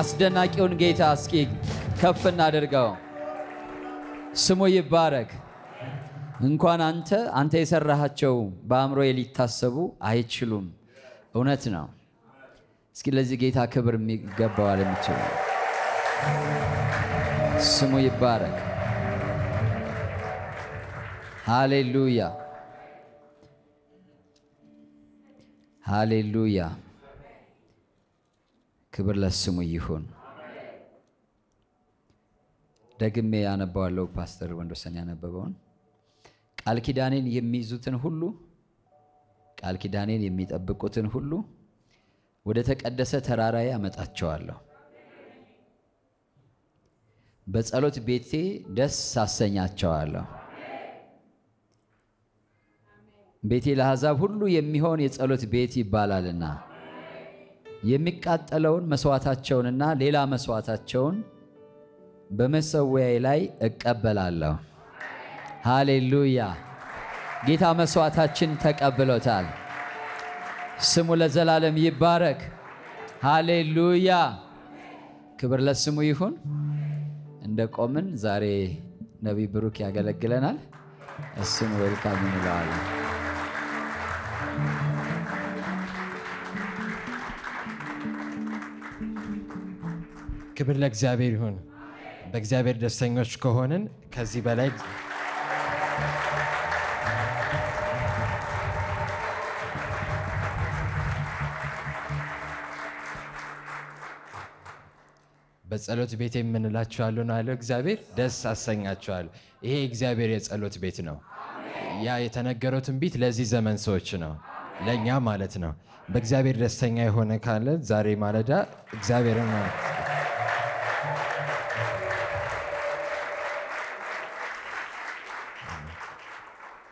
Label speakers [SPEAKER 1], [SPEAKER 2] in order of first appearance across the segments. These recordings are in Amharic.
[SPEAKER 1] አስደናቂውን ጌታ እስኪ ከፍ እናድርገው። ስሙ ይባረክ። እንኳን አንተ አንተ የሰራሃቸው በአእምሮዬ ሊታሰቡ አይችሉም። እውነት ነው። እስኪ ለዚህ ጌታ ክብር የሚገባዋል የሚችሉ ስሙ ይባረክ። ሃሌሉያ ሃሌሉያ። ክብር ለስሙ ይሁን። ደግሜ ያነባዋለሁ። ፓስተር ወንዶሰን ያነበበውን ቃል ኪዳኔን የሚይዙትን ሁሉ ቃል ኪዳኔን የሚጠብቁትን ሁሉ ወደ ተቀደሰ ተራራዬ አመጣቸዋለሁ። በጸሎት ቤቴ ደስ አሰኛቸዋለሁ። ቤቴ ለአሕዛብ ሁሉ የሚሆን የጸሎት ቤት ይባላልና የሚቃጠለውን መስዋዕታቸውንና ሌላ መስዋዕታቸውን በመሰዊያዬ ላይ እቀበላለሁ። ሃሌሉያ! ጌታ መስዋዕታችን ተቀብሎታል። ስሙ ለዘላለም ይባረክ። ሃሌሉያ! ክብር ለስሙ ይሁን። እንደ ቆምን ዛሬ ነቢይ ብሩክ ያገለግለናል። እሱን ወልካም እንለዋለን።
[SPEAKER 2] ክብር ለእግዚአብሔር ይሁን። በእግዚአብሔር ደስተኞች ከሆንን ከዚህ በላይ በጸሎት ቤት የምንላችኋለሁ ነው ያለው እግዚአብሔር። ደስ አሰኛችኋል። ይሄ እግዚአብሔር የጸሎት ቤት ነው። ያ የተነገረው ትንቢት ለዚህ ዘመን ሰዎች ነው፣ ለእኛ ማለት ነው። በእግዚአብሔር ደስተኛ የሆነ ካለ ዛሬ ማለዳ እግዚአብሔርን ማለት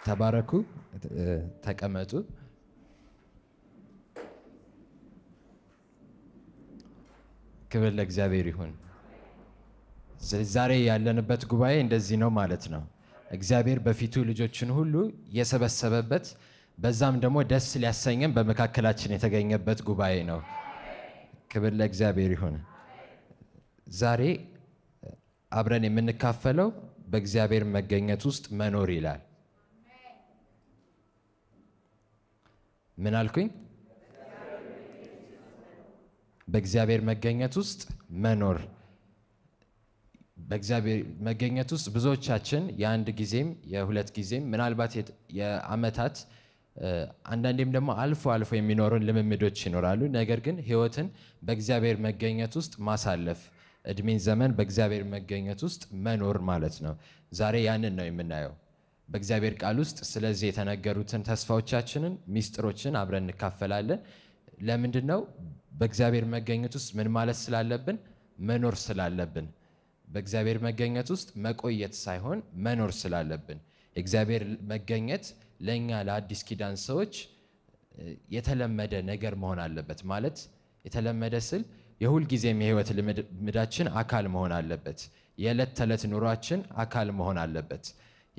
[SPEAKER 2] ተባረኩ፣ ተቀመጡ። ክብር ለእግዚአብሔር ይሁን። ዛሬ ያለንበት ጉባኤ እንደዚህ ነው ማለት ነው። እግዚአብሔር በፊቱ ልጆችን ሁሉ የሰበሰበበት በዛም ደግሞ ደስ ሊያሰኘን በመካከላችን የተገኘበት ጉባኤ ነው። ክብር ለእግዚአብሔር ይሁን። ዛሬ አብረን የምንካፈለው በእግዚአብሔር መገኘት ውስጥ መኖር ይላል። ምን አልኩኝ? በእግዚአብሔር መገኘት ውስጥ መኖር በእግዚአብሔር መገኘት ውስጥ ብዙዎቻችን የአንድ ጊዜም የሁለት ጊዜም ምናልባት የአመታት አንዳንዴም ደግሞ አልፎ አልፎ የሚኖሩን ልምምዶች ይኖራሉ። ነገር ግን ህይወትን በእግዚአብሔር መገኘት ውስጥ ማሳለፍ እድሜን ዘመን በእግዚአብሔር መገኘት ውስጥ መኖር ማለት ነው። ዛሬ ያንን ነው የምናየው። በእግዚአብሔር ቃል ውስጥ ስለዚህ የተነገሩትን ተስፋዎቻችንን፣ ሚስጥሮችን አብረን እንካፈላለን። ለምንድን ነው በእግዚአብሔር መገኘት ውስጥ ምን ማለት ስላለብን መኖር ስላለብን በእግዚአብሔር መገኘት ውስጥ መቆየት ሳይሆን መኖር ስላለብን የእግዚአብሔር መገኘት ለእኛ ለአዲስ ኪዳን ሰዎች የተለመደ ነገር መሆን አለበት። ማለት የተለመደ ስል የሁልጊዜም የህይወት ልምዳችን አካል መሆን አለበት። የዕለት ተዕለት ኑሯችን አካል መሆን አለበት።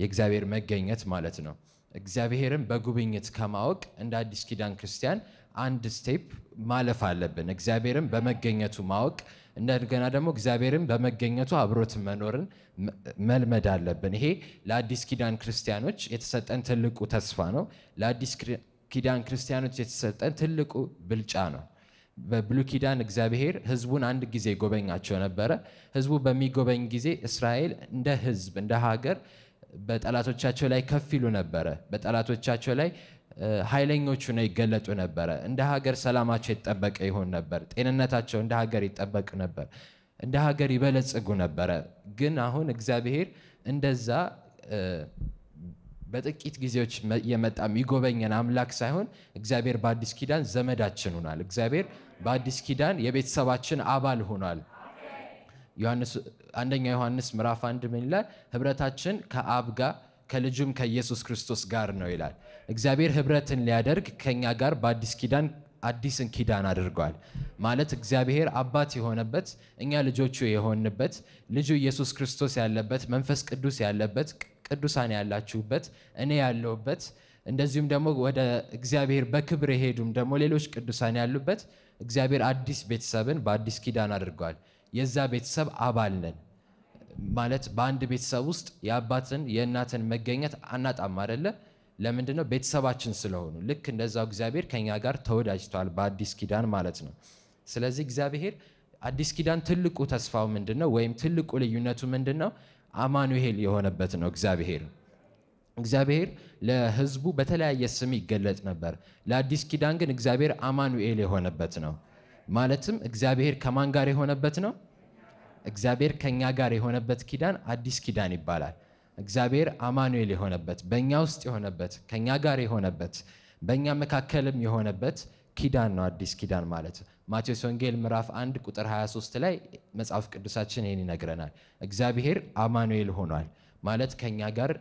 [SPEAKER 2] የእግዚአብሔር መገኘት ማለት ነው። እግዚአብሔርን በጉብኝት ከማወቅ እንደ አዲስ ኪዳን ክርስቲያን አንድ ስቴፕ ማለፍ አለብን። እግዚአብሔርን በመገኘቱ ማወቅ፣ እንደገና ደግሞ እግዚአብሔርን በመገኘቱ አብሮት መኖርን መልመድ አለብን። ይሄ ለአዲስ ኪዳን ክርስቲያኖች የተሰጠን ትልቁ ተስፋ ነው። ለአዲስ ኪዳን ክርስቲያኖች የተሰጠን ትልቁ ብልጫ ነው። በብሉ ኪዳን እግዚአብሔር ሕዝቡን አንድ ጊዜ ጎበኛቸው ነበረ። ሕዝቡ በሚጎበኝ ጊዜ እስራኤል እንደ ሕዝብ እንደ ሀገር በጠላቶቻቸው ላይ ከፍ ይሉ ነበረ። በጠላቶቻቸው ላይ ኃይለኞቹ ነው ይገለጡ ነበረ። እንደ ሀገር ሰላማቸው የጠበቀ ይሆን ነበር። ጤንነታቸው እንደ ሀገር ይጠበቅ ነበር። እንደ ሀገር ይበለጽጉ ነበረ። ግን አሁን እግዚአብሔር እንደዛ በጥቂት ጊዜዎች የመጣ የሚጎበኘን አምላክ ሳይሆን እግዚአብሔር በአዲስ ኪዳን ዘመዳችን ሆኗል። እግዚአብሔር በአዲስ ኪዳን የቤተሰባችን አባል ሆኗል። ዮሐንስ አንደኛ ዮሐንስ ምዕራፍ አንድ ምን ይላል? ህብረታችን ከአብ ጋር ከልጁም ከኢየሱስ ክርስቶስ ጋር ነው ይላል። እግዚአብሔር ህብረትን ሊያደርግ ከኛ ጋር በአዲስ ኪዳን አዲስን ኪዳን አድርጓል። ማለት እግዚአብሔር አባት የሆነበት እኛ ልጆቹ የሆንበት ልጁ ኢየሱስ ክርስቶስ ያለበት መንፈስ ቅዱስ ያለበት ቅዱሳን ያላችሁበት እኔ ያለሁበት እንደዚሁም ደግሞ ወደ እግዚአብሔር በክብር የሄዱም ደግሞ ሌሎች ቅዱሳን ያሉበት እግዚአብሔር አዲስ ቤተሰብን በአዲስ ኪዳን አድርጓል። የዛ ቤተሰብ አባል ነን ማለት በአንድ ቤተሰብ ውስጥ የአባትን የእናትን መገኘት አናጣም አደለ? ለምንድን ነው? ቤተሰባችን ስለሆኑ። ልክ እንደዛው እግዚአብሔር ከኛ ጋር ተወዳጅቷል በአዲስ ኪዳን ማለት ነው። ስለዚህ እግዚአብሔር አዲስ ኪዳን ትልቁ ተስፋው ምንድን ነው? ወይም ትልቁ ልዩነቱ ምንድን ነው? አማኑሄል የሆነበት ነው እግዚአብሔር እግዚአብሔር ለህዝቡ በተለያየ ስም ይገለጥ ነበር። ለአዲስ ኪዳን ግን እግዚአብሔር አማኑኤል የሆነበት ነው። ማለትም እግዚአብሔር ከማን ጋር የሆነበት ነው? እግዚአብሔር ከኛ ጋር የሆነበት ኪዳን አዲስ ኪዳን ይባላል። እግዚአብሔር አማኑኤል የሆነበት በእኛ ውስጥ የሆነበት ከኛ ጋር የሆነበት በእኛ መካከልም የሆነበት ኪዳን ነው አዲስ ኪዳን ማለት። ማቴዎስ ወንጌል ምዕራፍ 1 ቁጥር 23 ላይ መጽሐፍ ቅዱሳችን ይህን ይነግረናል። እግዚአብሔር አማኑኤል ሆኗል ማለት ከኛ ጋር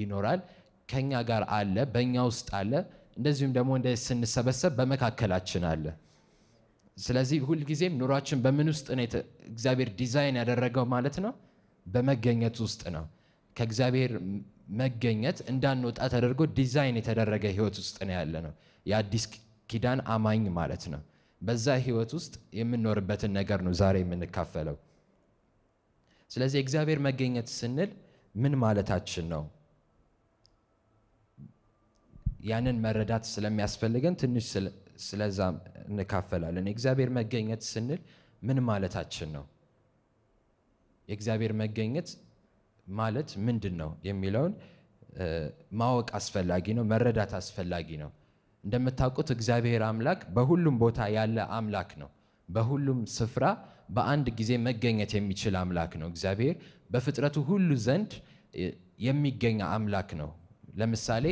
[SPEAKER 2] ይኖራል፣ ከኛ ጋር አለ፣ በእኛ ውስጥ አለ፣ እንደዚሁም ደግሞ እንደ ስንሰበሰብ በመካከላችን አለ። ስለዚህ ሁልጊዜም ኑሯችን በምን ውስጥ ነው እግዚአብሔር ዲዛይን ያደረገው ማለት ነው? በመገኘት ውስጥ ነው። ከእግዚአብሔር መገኘት እንዳንወጣ ተደርጎ ዲዛይን የተደረገ ህይወት ውስጥ ነው ያለ ነው የአዲስ ኪዳን አማኝ ማለት ነው። በዛ ህይወት ውስጥ የምንኖርበትን ነገር ነው ዛሬ የምንካፈለው። ስለዚህ የእግዚአብሔር መገኘት ስንል ምን ማለታችን ነው? ያንን መረዳት ስለሚያስፈልገን ትንሽ ስለዛ እንካፈላለን። የእግዚአብሔር መገኘት ስንል ምን ማለታችን ነው? የእግዚአብሔር መገኘት ማለት ምንድን ነው የሚለውን ማወቅ አስፈላጊ ነው፣ መረዳት አስፈላጊ ነው። እንደምታውቁት እግዚአብሔር አምላክ በሁሉም ቦታ ያለ አምላክ ነው። በሁሉም ስፍራ በአንድ ጊዜ መገኘት የሚችል አምላክ ነው። እግዚአብሔር በፍጥረቱ ሁሉ ዘንድ የሚገኝ አምላክ ነው። ለምሳሌ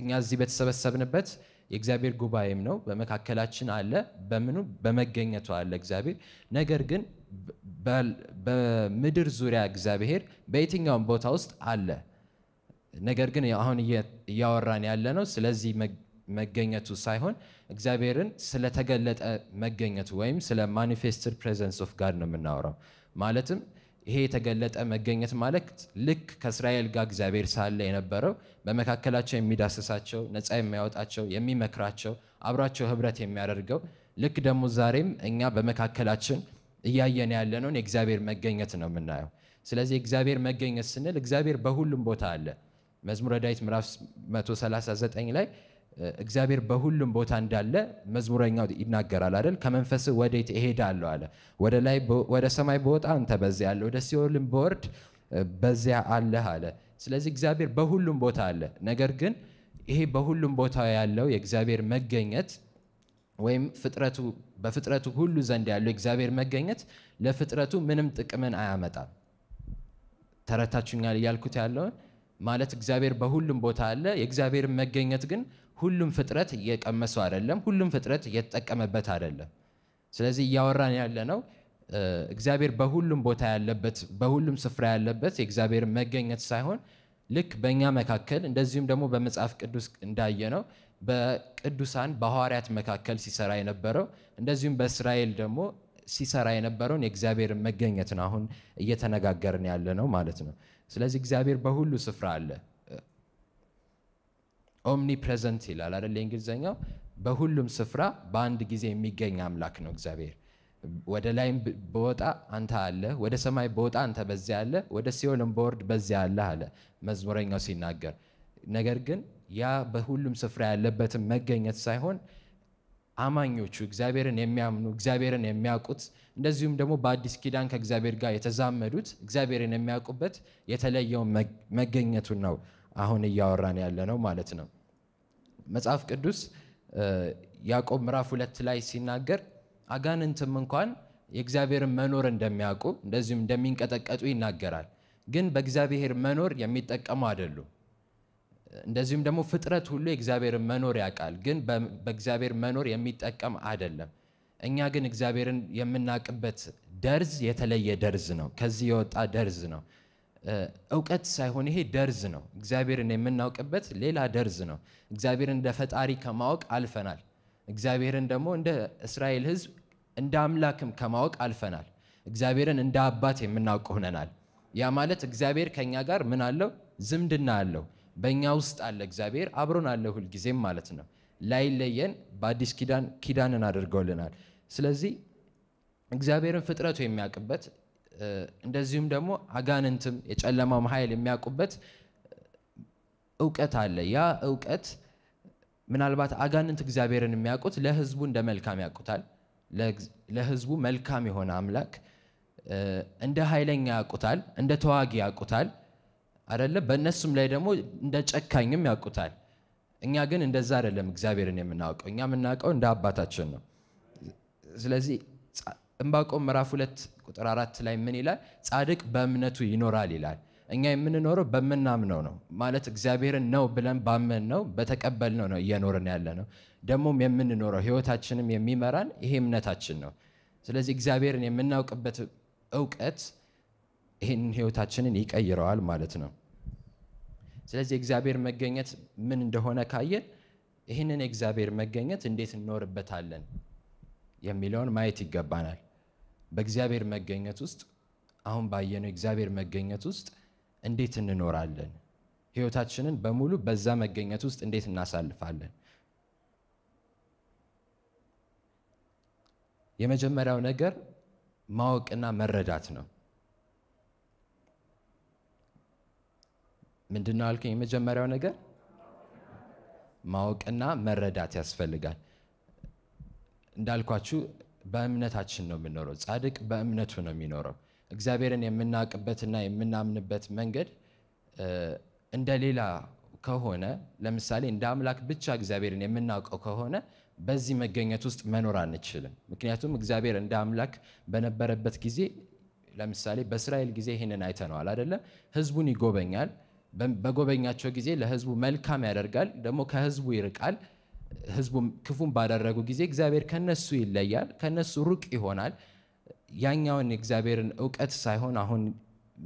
[SPEAKER 2] እኛ እዚህ በተሰበሰብንበት የእግዚአብሔር ጉባኤም ነው፣ በመካከላችን አለ። በምኑ በመገኘቱ አለ እግዚአብሔር። ነገር ግን በምድር ዙሪያ እግዚአብሔር በየትኛውም ቦታ ውስጥ አለ። ነገር ግን አሁን እያወራን ያለ ነው ስለዚህ መገኘቱ ሳይሆን እግዚአብሔርን ስለተገለጠ መገኘቱ ወይም ስለ ማኒፌስትድ ፕሬዘንስ ኦፍ ጋድ ነው የምናወራው ማለትም ይሄ የተገለጠ መገኘት ማለት ልክ ከእስራኤል ጋር እግዚአብሔር ሳለ የነበረው በመካከላቸው የሚዳስሳቸው ነፃ የሚያወጣቸው የሚመክራቸው አብራቸው ህብረት የሚያደርገው ልክ ደግሞ ዛሬም እኛ በመካከላችን እያየን ያለነውን የእግዚአብሔር መገኘት ነው የምናየው። ስለዚህ የእግዚአብሔር መገኘት ስንል እግዚአብሔር በሁሉም ቦታ አለ። መዝሙረ ዳዊት ምዕራፍ 139 ላይ እግዚአብሔር በሁሉም ቦታ እንዳለ መዝሙረኛው ይናገራል አይደል? ከመንፈስ ወዴት እሄዳለሁ አለ። ወደ ላይ ወደ ሰማይ በወጣ አንተ በዚያ አለ፣ ወደ ሲኦልም በወርድ በዚያ አለህ አለ። ስለዚህ እግዚአብሔር በሁሉም ቦታ አለ። ነገር ግን ይሄ በሁሉም ቦታ ያለው የእግዚአብሔር መገኘት ወይም ፍጥረቱ በፍጥረቱ ሁሉ ዘንድ ያለው የእግዚአብሔር መገኘት ለፍጥረቱ ምንም ጥቅምን አያመጣም። ተረታችኛል እያልኩት ያለውን ማለት እግዚአብሔር በሁሉም ቦታ አለ። የእግዚአብሔር መገኘት ግን ሁሉም ፍጥረት እየቀመሰው አይደለም፣ ሁሉም ፍጥረት እየተጠቀመበት አይደለም። ስለዚህ እያወራን ያለ ነው እግዚአብሔር በሁሉም ቦታ ያለበት በሁሉም ስፍራ ያለበት የእግዚአብሔር መገኘት ሳይሆን ልክ በእኛ መካከል እንደዚሁም ደግሞ በመጽሐፍ ቅዱስ እንዳየ ነው በቅዱሳን በሐዋርያት መካከል ሲሰራ የነበረው እንደዚሁም በእስራኤል ደግሞ ሲሰራ የነበረውን የእግዚአብሔር መገኘት ነው አሁን እየተነጋገርን ያለ ነው ማለት ነው። ስለዚህ እግዚአብሔር በሁሉ ስፍራ አለ። ኦምኒፕሬዘንት ይላል አይደል የእንግሊዝኛው። በሁሉም ስፍራ በአንድ ጊዜ የሚገኝ አምላክ ነው እግዚአብሔር። ወደ ላይም በወጣ አንተ አለ፣ ወደ ሰማይ በወጣ አንተ በዚያ አለ፣ ወደ ሲኦልም በወርድ በዚያ አለ አለ መዝሙረኛው ሲናገር። ነገር ግን ያ በሁሉም ስፍራ ያለበትን መገኘት ሳይሆን አማኞቹ እግዚአብሔርን የሚያምኑ እግዚአብሔርን የሚያውቁት እንደዚሁም ደግሞ በአዲስ ኪዳን ከእግዚአብሔር ጋር የተዛመዱት እግዚአብሔርን የሚያውቁበት የተለየውን መገኘቱን ነው አሁን እያወራን ያለ ነው ማለት ነው። መጽሐፍ ቅዱስ ያዕቆብ ምዕራፍ ሁለት ላይ ሲናገር አጋንንትም እንኳን የእግዚአብሔርን መኖር እንደሚያውቁ እንደዚሁም እንደሚንቀጠቀጡ ይናገራል። ግን በእግዚአብሔር መኖር የሚጠቀሙ አይደሉም። እንደዚሁም ደግሞ ፍጥረት ሁሉ የእግዚአብሔርን መኖር ያውቃል፣ ግን በእግዚአብሔር መኖር የሚጠቀም አይደለም። እኛ ግን እግዚአብሔርን የምናውቅበት ደርዝ የተለየ ደርዝ ነው። ከዚህ የወጣ ደርዝ ነው። እውቀት ሳይሆን ይሄ ደርዝ ነው። እግዚአብሔርን የምናውቅበት ሌላ ደርዝ ነው። እግዚአብሔርን እንደ ፈጣሪ ከማወቅ አልፈናል። እግዚአብሔርን ደግሞ እንደ እስራኤል ሕዝብ እንደ አምላክም ከማወቅ አልፈናል። እግዚአብሔርን እንደ አባት የምናውቅ ሆነናል። ያ ማለት እግዚአብሔር ከኛ ጋር ምን አለው? ዝምድና አለው። በእኛ ውስጥ አለ። እግዚአብሔር አብሮን አለ ሁልጊዜም ማለት ነው። ላይለየን በአዲስ ኪዳን ኪዳንን አድርገውልናል። ስለዚህ እግዚአብሔርን ፍጥረቱ የሚያውቅበት እንደዚሁም ደግሞ አጋንንትም የጨለማም ኃይል የሚያውቁበት እውቀት አለ። ያ እውቀት ምናልባት አጋንንት እግዚአብሔርን የሚያውቁት ለህዝቡ እንደ መልካም ያውቁታል። ለህዝቡ መልካም የሆነ አምላክ እንደ ኃይለኛ ያውቁታል፣ እንደ ተዋጊ ያውቁታል አደለ? በእነሱም ላይ ደግሞ እንደ ጨካኝም ያውቁታል። እኛ ግን እንደዛ አይደለም እግዚአብሔርን የምናውቀው። እኛ የምናውቀው እንደ አባታችን ነው። ስለዚህ ዕንባቆም ምዕራፍ ሁለት ቁጥር አራት ላይ ምን ይላል? ጻድቅ በእምነቱ ይኖራል ይላል። እኛ የምንኖረው በምናምነው ነው ማለት እግዚአብሔርን ነው ብለን ባመን ነው በተቀበልነው ነው እየኖርን ያለ ነው። ደግሞም የምንኖረው ህይወታችንም የሚመራን ይሄ እምነታችን ነው። ስለዚህ እግዚአብሔርን የምናውቅበት እውቀት ይህንን ህይወታችንን ይቀይረዋል ማለት ነው። ስለዚህ የእግዚአብሔር መገኘት ምን እንደሆነ ካየን ይህንን የእግዚአብሔር መገኘት እንዴት እንኖርበታለን የሚለውን ማየት ይገባናል። በእግዚአብሔር መገኘት ውስጥ አሁን ባየነው እግዚአብሔር መገኘት ውስጥ እንዴት እንኖራለን? ህይወታችንን በሙሉ በዛ መገኘት ውስጥ እንዴት እናሳልፋለን? የመጀመሪያው ነገር ማወቅና መረዳት ነው። ምንድን ነው አልከኝ? የመጀመሪያው ነገር ማወቅና መረዳት ያስፈልጋል። እንዳልኳችሁ በእምነታችን ነው የምንኖረው። ጻድቅ በእምነቱ ነው የሚኖረው። እግዚአብሔርን የምናውቅበትና የምናምንበት መንገድ እንደሌላ ከሆነ ለምሳሌ እንደ አምላክ ብቻ እግዚአብሔርን የምናውቀው ከሆነ በዚህ መገኘት ውስጥ መኖር አንችልም። ምክንያቱም እግዚአብሔር እንደ አምላክ በነበረበት ጊዜ ለምሳሌ በእስራኤል ጊዜ ይህንን አይተነዋል አይደለም? ህዝቡን ይጎበኛል። በጎበኛቸው ጊዜ ለህዝቡ መልካም ያደርጋል፣ ደግሞ ከህዝቡ ይርቃል። ህዝቡም ክፉን ባደረጉ ጊዜ እግዚአብሔር ከነሱ ይለያል፣ ከነሱ ሩቅ ይሆናል። ያኛውን የእግዚአብሔርን እውቀት ሳይሆን አሁን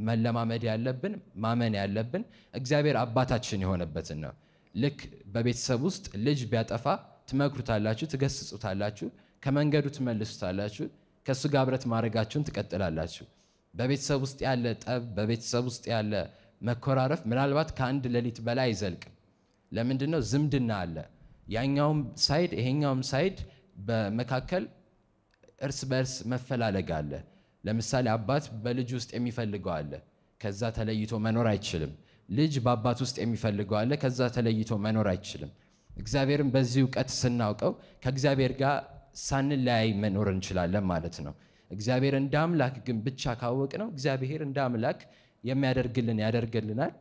[SPEAKER 2] መለማመድ ያለብን ማመን ያለብን እግዚአብሔር አባታችን የሆነበትን ነው። ልክ በቤተሰብ ውስጥ ልጅ ቢያጠፋ ትመክሩታላችሁ፣ ትገስጹታላችሁ፣ ከመንገዱ ትመልሱታላችሁ፣ ከእሱ ጋር ብረት ማድረጋችሁን ትቀጥላላችሁ። በቤተሰብ ውስጥ ያለ ጠብ፣ በቤተሰብ ውስጥ ያለ መኮራረፍ ምናልባት ከአንድ ሌሊት በላይ አይዘልቅም። ለምንድን ነው? ዝምድና አለ። ያኛውም ሳይድ ይሄኛውም ሳይድ በመካከል እርስ በእርስ መፈላለግ አለ። ለምሳሌ አባት በልጅ ውስጥ የሚፈልገው አለ፣ ከዛ ተለይቶ መኖር አይችልም። ልጅ በአባት ውስጥ የሚፈልገው አለ፣ ከዛ ተለይቶ መኖር አይችልም። እግዚአብሔርን በዚህ እውቀት ስናውቀው ከእግዚአብሔር ጋር ሳንለያይ መኖር እንችላለን ማለት ነው። እግዚአብሔር እንደ አምላክ ግን ብቻ ካወቅ ነው እግዚአብሔር እንደ አምላክ የሚያደርግልን ያደርግልናል።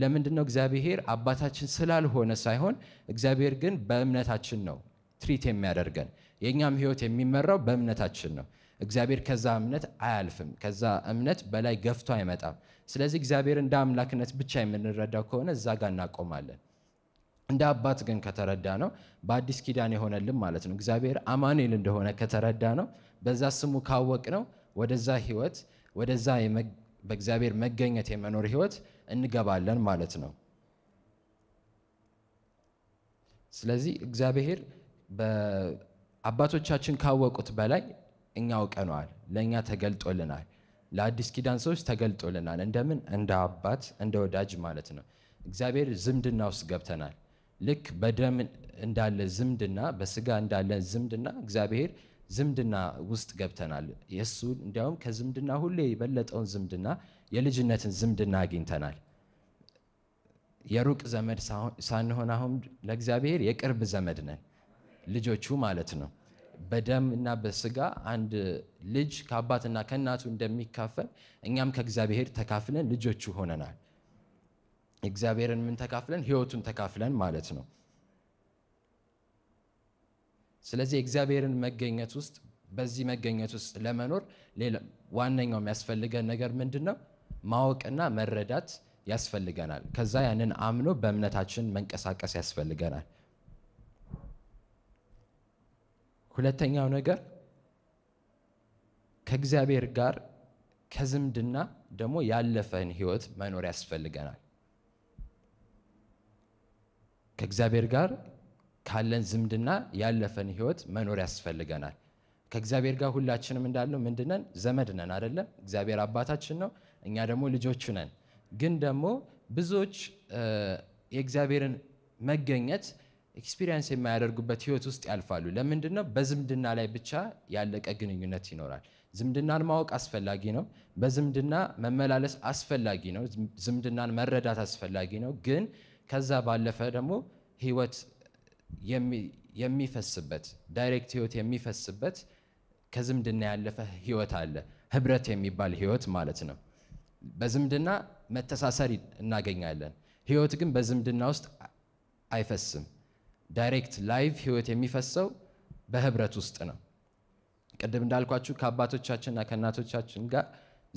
[SPEAKER 2] ለምንድን ነው እግዚአብሔር አባታችን ስላልሆነ ሳይሆን እግዚአብሔር ግን በእምነታችን ነው ትሪት የሚያደርገን። የእኛም ህይወት የሚመራው በእምነታችን ነው። እግዚአብሔር ከዛ እምነት አያልፍም። ከዛ እምነት በላይ ገፍቶ አይመጣም። ስለዚህ እግዚአብሔር እንደ አምላክነት ብቻ የምንረዳው ከሆነ እዛ ጋር እናቆማለን። እንደ አባት ግን ከተረዳ ነው በአዲስ ኪዳን የሆነልን ማለት ነው። እግዚአብሔር አማኑኤል እንደሆነ ከተረዳ ነው በዛ ስሙ ካወቅ ነው ወደዛ ህይወት ወደዛ በእግዚአብሔር መገኘት የመኖር ህይወት እንገባለን ማለት ነው። ስለዚህ እግዚአብሔር አባቶቻችን ካወቁት በላይ እኛ አውቀነዋል። ለእኛ ተገልጦልናል። ለአዲስ ኪዳን ሰዎች ተገልጦልናል። እንደምን? እንደ አባት እንደ ወዳጅ ማለት ነው። እግዚአብሔር ዝምድና ውስጥ ገብተናል። ልክ በደም እንዳለ ዝምድና፣ በስጋ እንዳለ ዝምድና እግዚአብሔር ዝምድና ውስጥ ገብተናል። የእሱ እንዲያውም ከዝምድና ሁሌ የበለጠውን ዝምድና የልጅነትን ዝምድና አግኝተናል። የሩቅ ዘመድ ሳንሆን አሁን ለእግዚአብሔር የቅርብ ዘመድ ነን፣ ልጆቹ ማለት ነው። በደም እና በስጋ አንድ ልጅ ከአባትና ከእናቱ እንደሚካፈል እኛም ከእግዚአብሔር ተካፍለን ልጆቹ ሆነናል። እግዚአብሔርን ምን ተካፍለን? ህይወቱን ተካፍለን ማለት ነው። ስለዚህ የእግዚአብሔርን መገኘት ውስጥ በዚህ መገኘት ውስጥ ለመኖር ዋነኛው የሚያስፈልገን ነገር ምንድን ነው? ማወቅና መረዳት ያስፈልገናል። ከዛ ያንን አምኖ በእምነታችን መንቀሳቀስ ያስፈልገናል። ሁለተኛው ነገር ከእግዚአብሔር ጋር ከዝምድና ደግሞ ያለፈን ህይወት መኖር ያስፈልገናል። ከእግዚአብሔር ጋር ካለን ዝምድና ያለፈን ህይወት መኖር ያስፈልገናል። ከእግዚአብሔር ጋር ሁላችንም እንዳለው ምንድነን? ዘመድ ነን አይደለም? እግዚአብሔር አባታችን ነው። እኛ ደግሞ ልጆቹ ነን። ግን ደግሞ ብዙዎች የእግዚአብሔርን መገኘት ኤክስፒሪየንስ የማያደርጉበት ህይወት ውስጥ ያልፋሉ። ለምንድን ነው? በዝምድና ላይ ብቻ ያለቀ ግንኙነት ይኖራል። ዝምድናን ማወቅ አስፈላጊ ነው። በዝምድና መመላለስ አስፈላጊ ነው። ዝምድናን መረዳት አስፈላጊ ነው። ግን ከዛ ባለፈ ደግሞ ህይወት የሚፈስበት ዳይሬክት ህይወት የሚፈስበት ከዝምድና ያለፈ ህይወት አለ። ህብረት የሚባል ህይወት ማለት ነው። በዝምድና መተሳሰር እናገኛለን። ህይወት ግን በዝምድና ውስጥ አይፈስም። ዳይሬክት ላይቭ ህይወት የሚፈሰው በህብረት ውስጥ ነው። ቅድም እንዳልኳችሁ ከአባቶቻችንና ከእናቶቻችን ጋር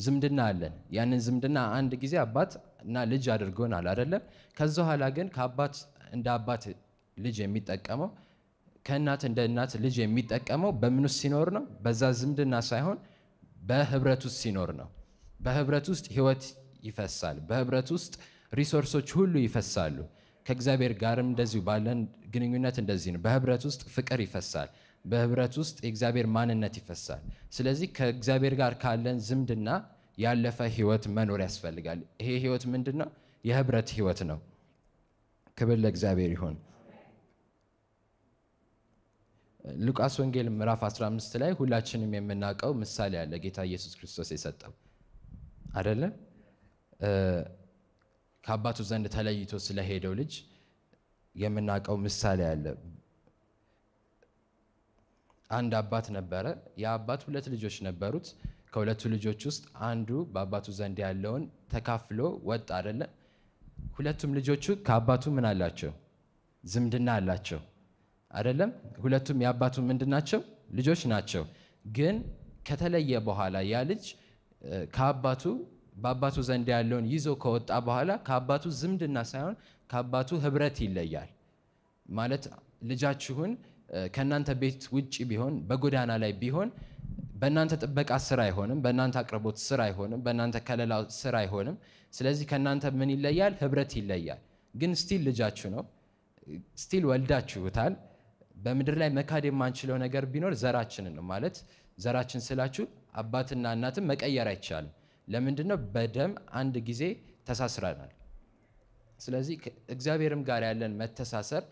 [SPEAKER 2] ዝምድና አለን። ያንን ዝምድና አንድ ጊዜ አባት እና ልጅ አድርጎናል አይደለም። ከዛ ኋላ ግን ከአባት እንደ አባት ልጅ የሚጠቀመው ከእናት እንደ እናት ልጅ የሚጠቀመው በምን ውስጥ ሲኖር ነው? በዛ ዝምድና ሳይሆን በህብረት ውስጥ ሲኖር ነው። በህብረት ውስጥ ህይወት ይፈሳል። በህብረት ውስጥ ሪሶርሶች ሁሉ ይፈሳሉ። ከእግዚአብሔር ጋርም እንደዚሁ ባለን ግንኙነት እንደዚህ ነው። በህብረት ውስጥ ፍቅር ይፈሳል። በህብረት ውስጥ የእግዚአብሔር ማንነት ይፈሳል። ስለዚህ ከእግዚአብሔር ጋር ካለን ዝምድና ያለፈ ህይወት መኖር ያስፈልጋል። ይሄ ህይወት ምንድን ነው? የህብረት ህይወት ነው። ክብር ለእግዚአብሔር ይሁን። ሉቃስ ወንጌል ምዕራፍ 15 ላይ ሁላችንም የምናውቀው ምሳሌ አለ ጌታ ኢየሱስ ክርስቶስ የሰጠው አደለ ከአባቱ ዘንድ ተለይቶ ስለሄደው ልጅ የምናውቀው ምሳሌ አለ። አንድ አባት ነበረ። የአባት ሁለት ልጆች ነበሩት። ከሁለቱ ልጆች ውስጥ አንዱ በአባቱ ዘንድ ያለውን ተካፍሎ ወጣ አደለ። ሁለቱም ልጆቹ ከአባቱ ምን አላቸው? ዝምድና አላቸው አይደለም? ሁለቱም የአባቱ ምንድን ናቸው? ልጆች ናቸው። ግን ከተለየ በኋላ ያ ልጅ ከአባቱ በአባቱ ዘንድ ያለውን ይዞ ከወጣ በኋላ ከአባቱ ዝምድና ሳይሆን ከአባቱ ህብረት ይለያል። ማለት ልጃችሁን ከእናንተ ቤት ውጭ ቢሆን በጎዳና ላይ ቢሆን በእናንተ ጥበቃ ስር አይሆንም፣ በእናንተ አቅርቦት ስር አይሆንም፣ በእናንተ ከለላ ስር አይሆንም። ስለዚህ ከእናንተ ምን ይለያል? ህብረት ይለያል። ግን ስቲል ልጃችሁ ነው፣ ስቲል ወልዳችሁታል። በምድር ላይ መካድ የማንችለው ነገር ቢኖር ዘራችንን ነው። ማለት ዘራችን ስላችሁ አባትና እናትን መቀየር አይቻልም። ለምንድን ነው? በደም አንድ ጊዜ ተሳስረናል። ስለዚህ እግዚአብሔርም ጋር ያለን መተሳሰር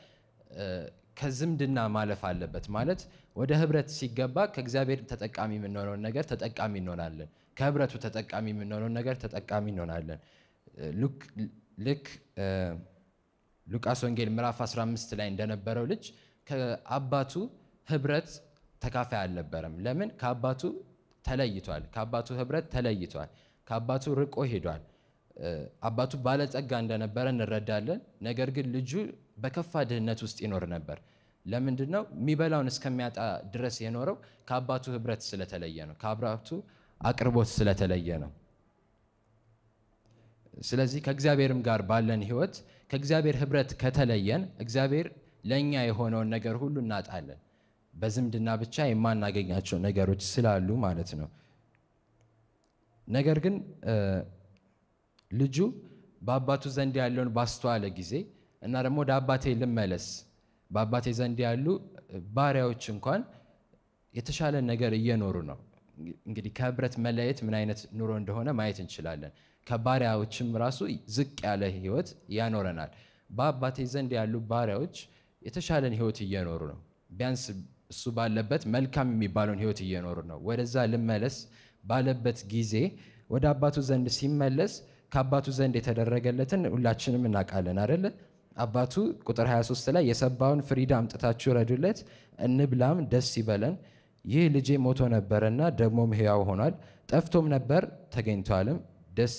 [SPEAKER 2] ከዝምድና ማለፍ አለበት። ማለት ወደ ህብረት ሲገባ ከእግዚአብሔር ተጠቃሚ የምንሆነውን ነገር ተጠቃሚ እንሆናለን። ከህብረቱ ተጠቃሚ የምንሆነውን ነገር ተጠቃሚ እንሆናለን። ልክ ሉቃስ ወንጌል ምዕራፍ 15 ላይ እንደነበረው ልጅ ከአባቱ ህብረት ተካፋይ አልነበረም። ለምን? ከአባቱ ተለይቷል። ከአባቱ ህብረት ተለይቷል። ከአባቱ ርቆ ሄዷል። አባቱ ባለጸጋ እንደነበረ እንረዳለን። ነገር ግን ልጁ በከፋ ድህነት ውስጥ ይኖር ነበር። ለምንድን ነው የሚበላውን እስከሚያጣ ድረስ የኖረው? ከአባቱ ህብረት ስለተለየ ነው። ከአባቱ አቅርቦት ስለተለየ ነው። ስለዚህ ከእግዚአብሔርም ጋር ባለን ህይወት ከእግዚአብሔር ህብረት ከተለየን እግዚአብሔር ለእኛ የሆነውን ነገር ሁሉ እናጣለን። በዝምድና ብቻ የማናገኛቸው ነገሮች ስላሉ ማለት ነው። ነገር ግን ልጁ በአባቱ ዘንድ ያለውን ባስተዋለ ጊዜ እና ደግሞ ወደ አባቴ ልመለስ፣ በአባቴ ዘንድ ያሉ ባሪያዎች እንኳን የተሻለ ነገር እየኖሩ ነው። እንግዲህ ከህብረት መለየት ምን አይነት ኑሮ እንደሆነ ማየት እንችላለን። ከባሪያዎችም ራሱ ዝቅ ያለ ህይወት ያኖረናል። በአባቴ ዘንድ ያሉ ባሪያዎች የተሻለን ህይወት እየኖሩ ነው። ቢያንስ እሱ ባለበት መልካም የሚባለውን ህይወት እየኖሩ ነው። ወደዛ ልመለስ ባለበት ጊዜ ወደ አባቱ ዘንድ ሲመለስ ከአባቱ ዘንድ የተደረገለትን ሁላችንም እናውቃለን አደለ? አባቱ ቁጥር 23 ላይ የሰባውን ፍሪዳ አምጥታችሁ ረዱለት፣ እንብላም፣ ደስ ይበለን። ይህ ልጄ ሞቶ ነበረና ደግሞም ህያው ሆኗል፣ ጠፍቶም ነበር ተገኝቷልም፣ ደስ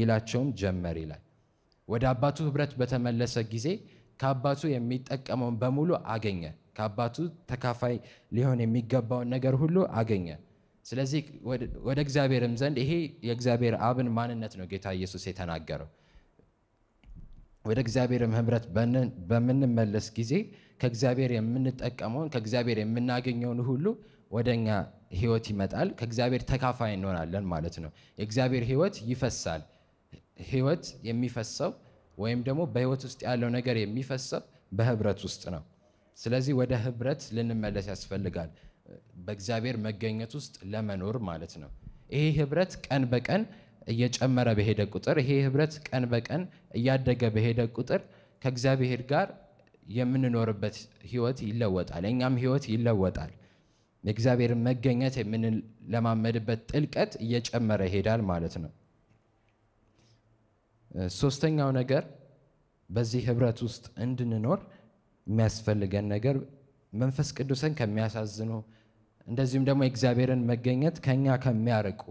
[SPEAKER 2] ይላቸውም ጀመር ይላል። ወደ አባቱ ህብረት በተመለሰ ጊዜ ከአባቱ የሚጠቀመውን በሙሉ አገኘ። ከአባቱ ተካፋይ ሊሆን የሚገባውን ነገር ሁሉ አገኘ። ስለዚህ ወደ እግዚአብሔርም ዘንድ ይሄ የእግዚአብሔር አብን ማንነት ነው ጌታ ኢየሱስ የተናገረው። ወደ እግዚአብሔርም ህብረት በምንመለስ ጊዜ ከእግዚአብሔር የምንጠቀመውን ከእግዚአብሔር የምናገኘውን ሁሉ ወደ እኛ ህይወት ይመጣል። ከእግዚአብሔር ተካፋይ እንሆናለን ማለት ነው። የእግዚአብሔር ህይወት ይፈሳል። ህይወት የሚፈሰው ወይም ደግሞ በህይወት ውስጥ ያለው ነገር የሚፈሰው በህብረት ውስጥ ነው። ስለዚህ ወደ ህብረት ልንመለስ ያስፈልጋል። በእግዚአብሔር መገኘት ውስጥ ለመኖር ማለት ነው። ይሄ ህብረት ቀን በቀን እየጨመረ በሄደ ቁጥር ይሄ ህብረት ቀን በቀን እያደገ በሄደ ቁጥር ከእግዚአብሔር ጋር የምንኖርበት ህይወት ይለወጣል፣ የእኛም ህይወት ይለወጣል። የእግዚአብሔርን መገኘት የምንለማመድበት ጥልቀት እየጨመረ ይሄዳል ማለት ነው። ሶስተኛው ነገር በዚህ ህብረት ውስጥ እንድንኖር የሚያስፈልገን ነገር መንፈስ ቅዱስን ከሚያሳዝኑ እንደዚሁም ደግሞ የእግዚአብሔርን መገኘት ከኛ ከሚያርቁ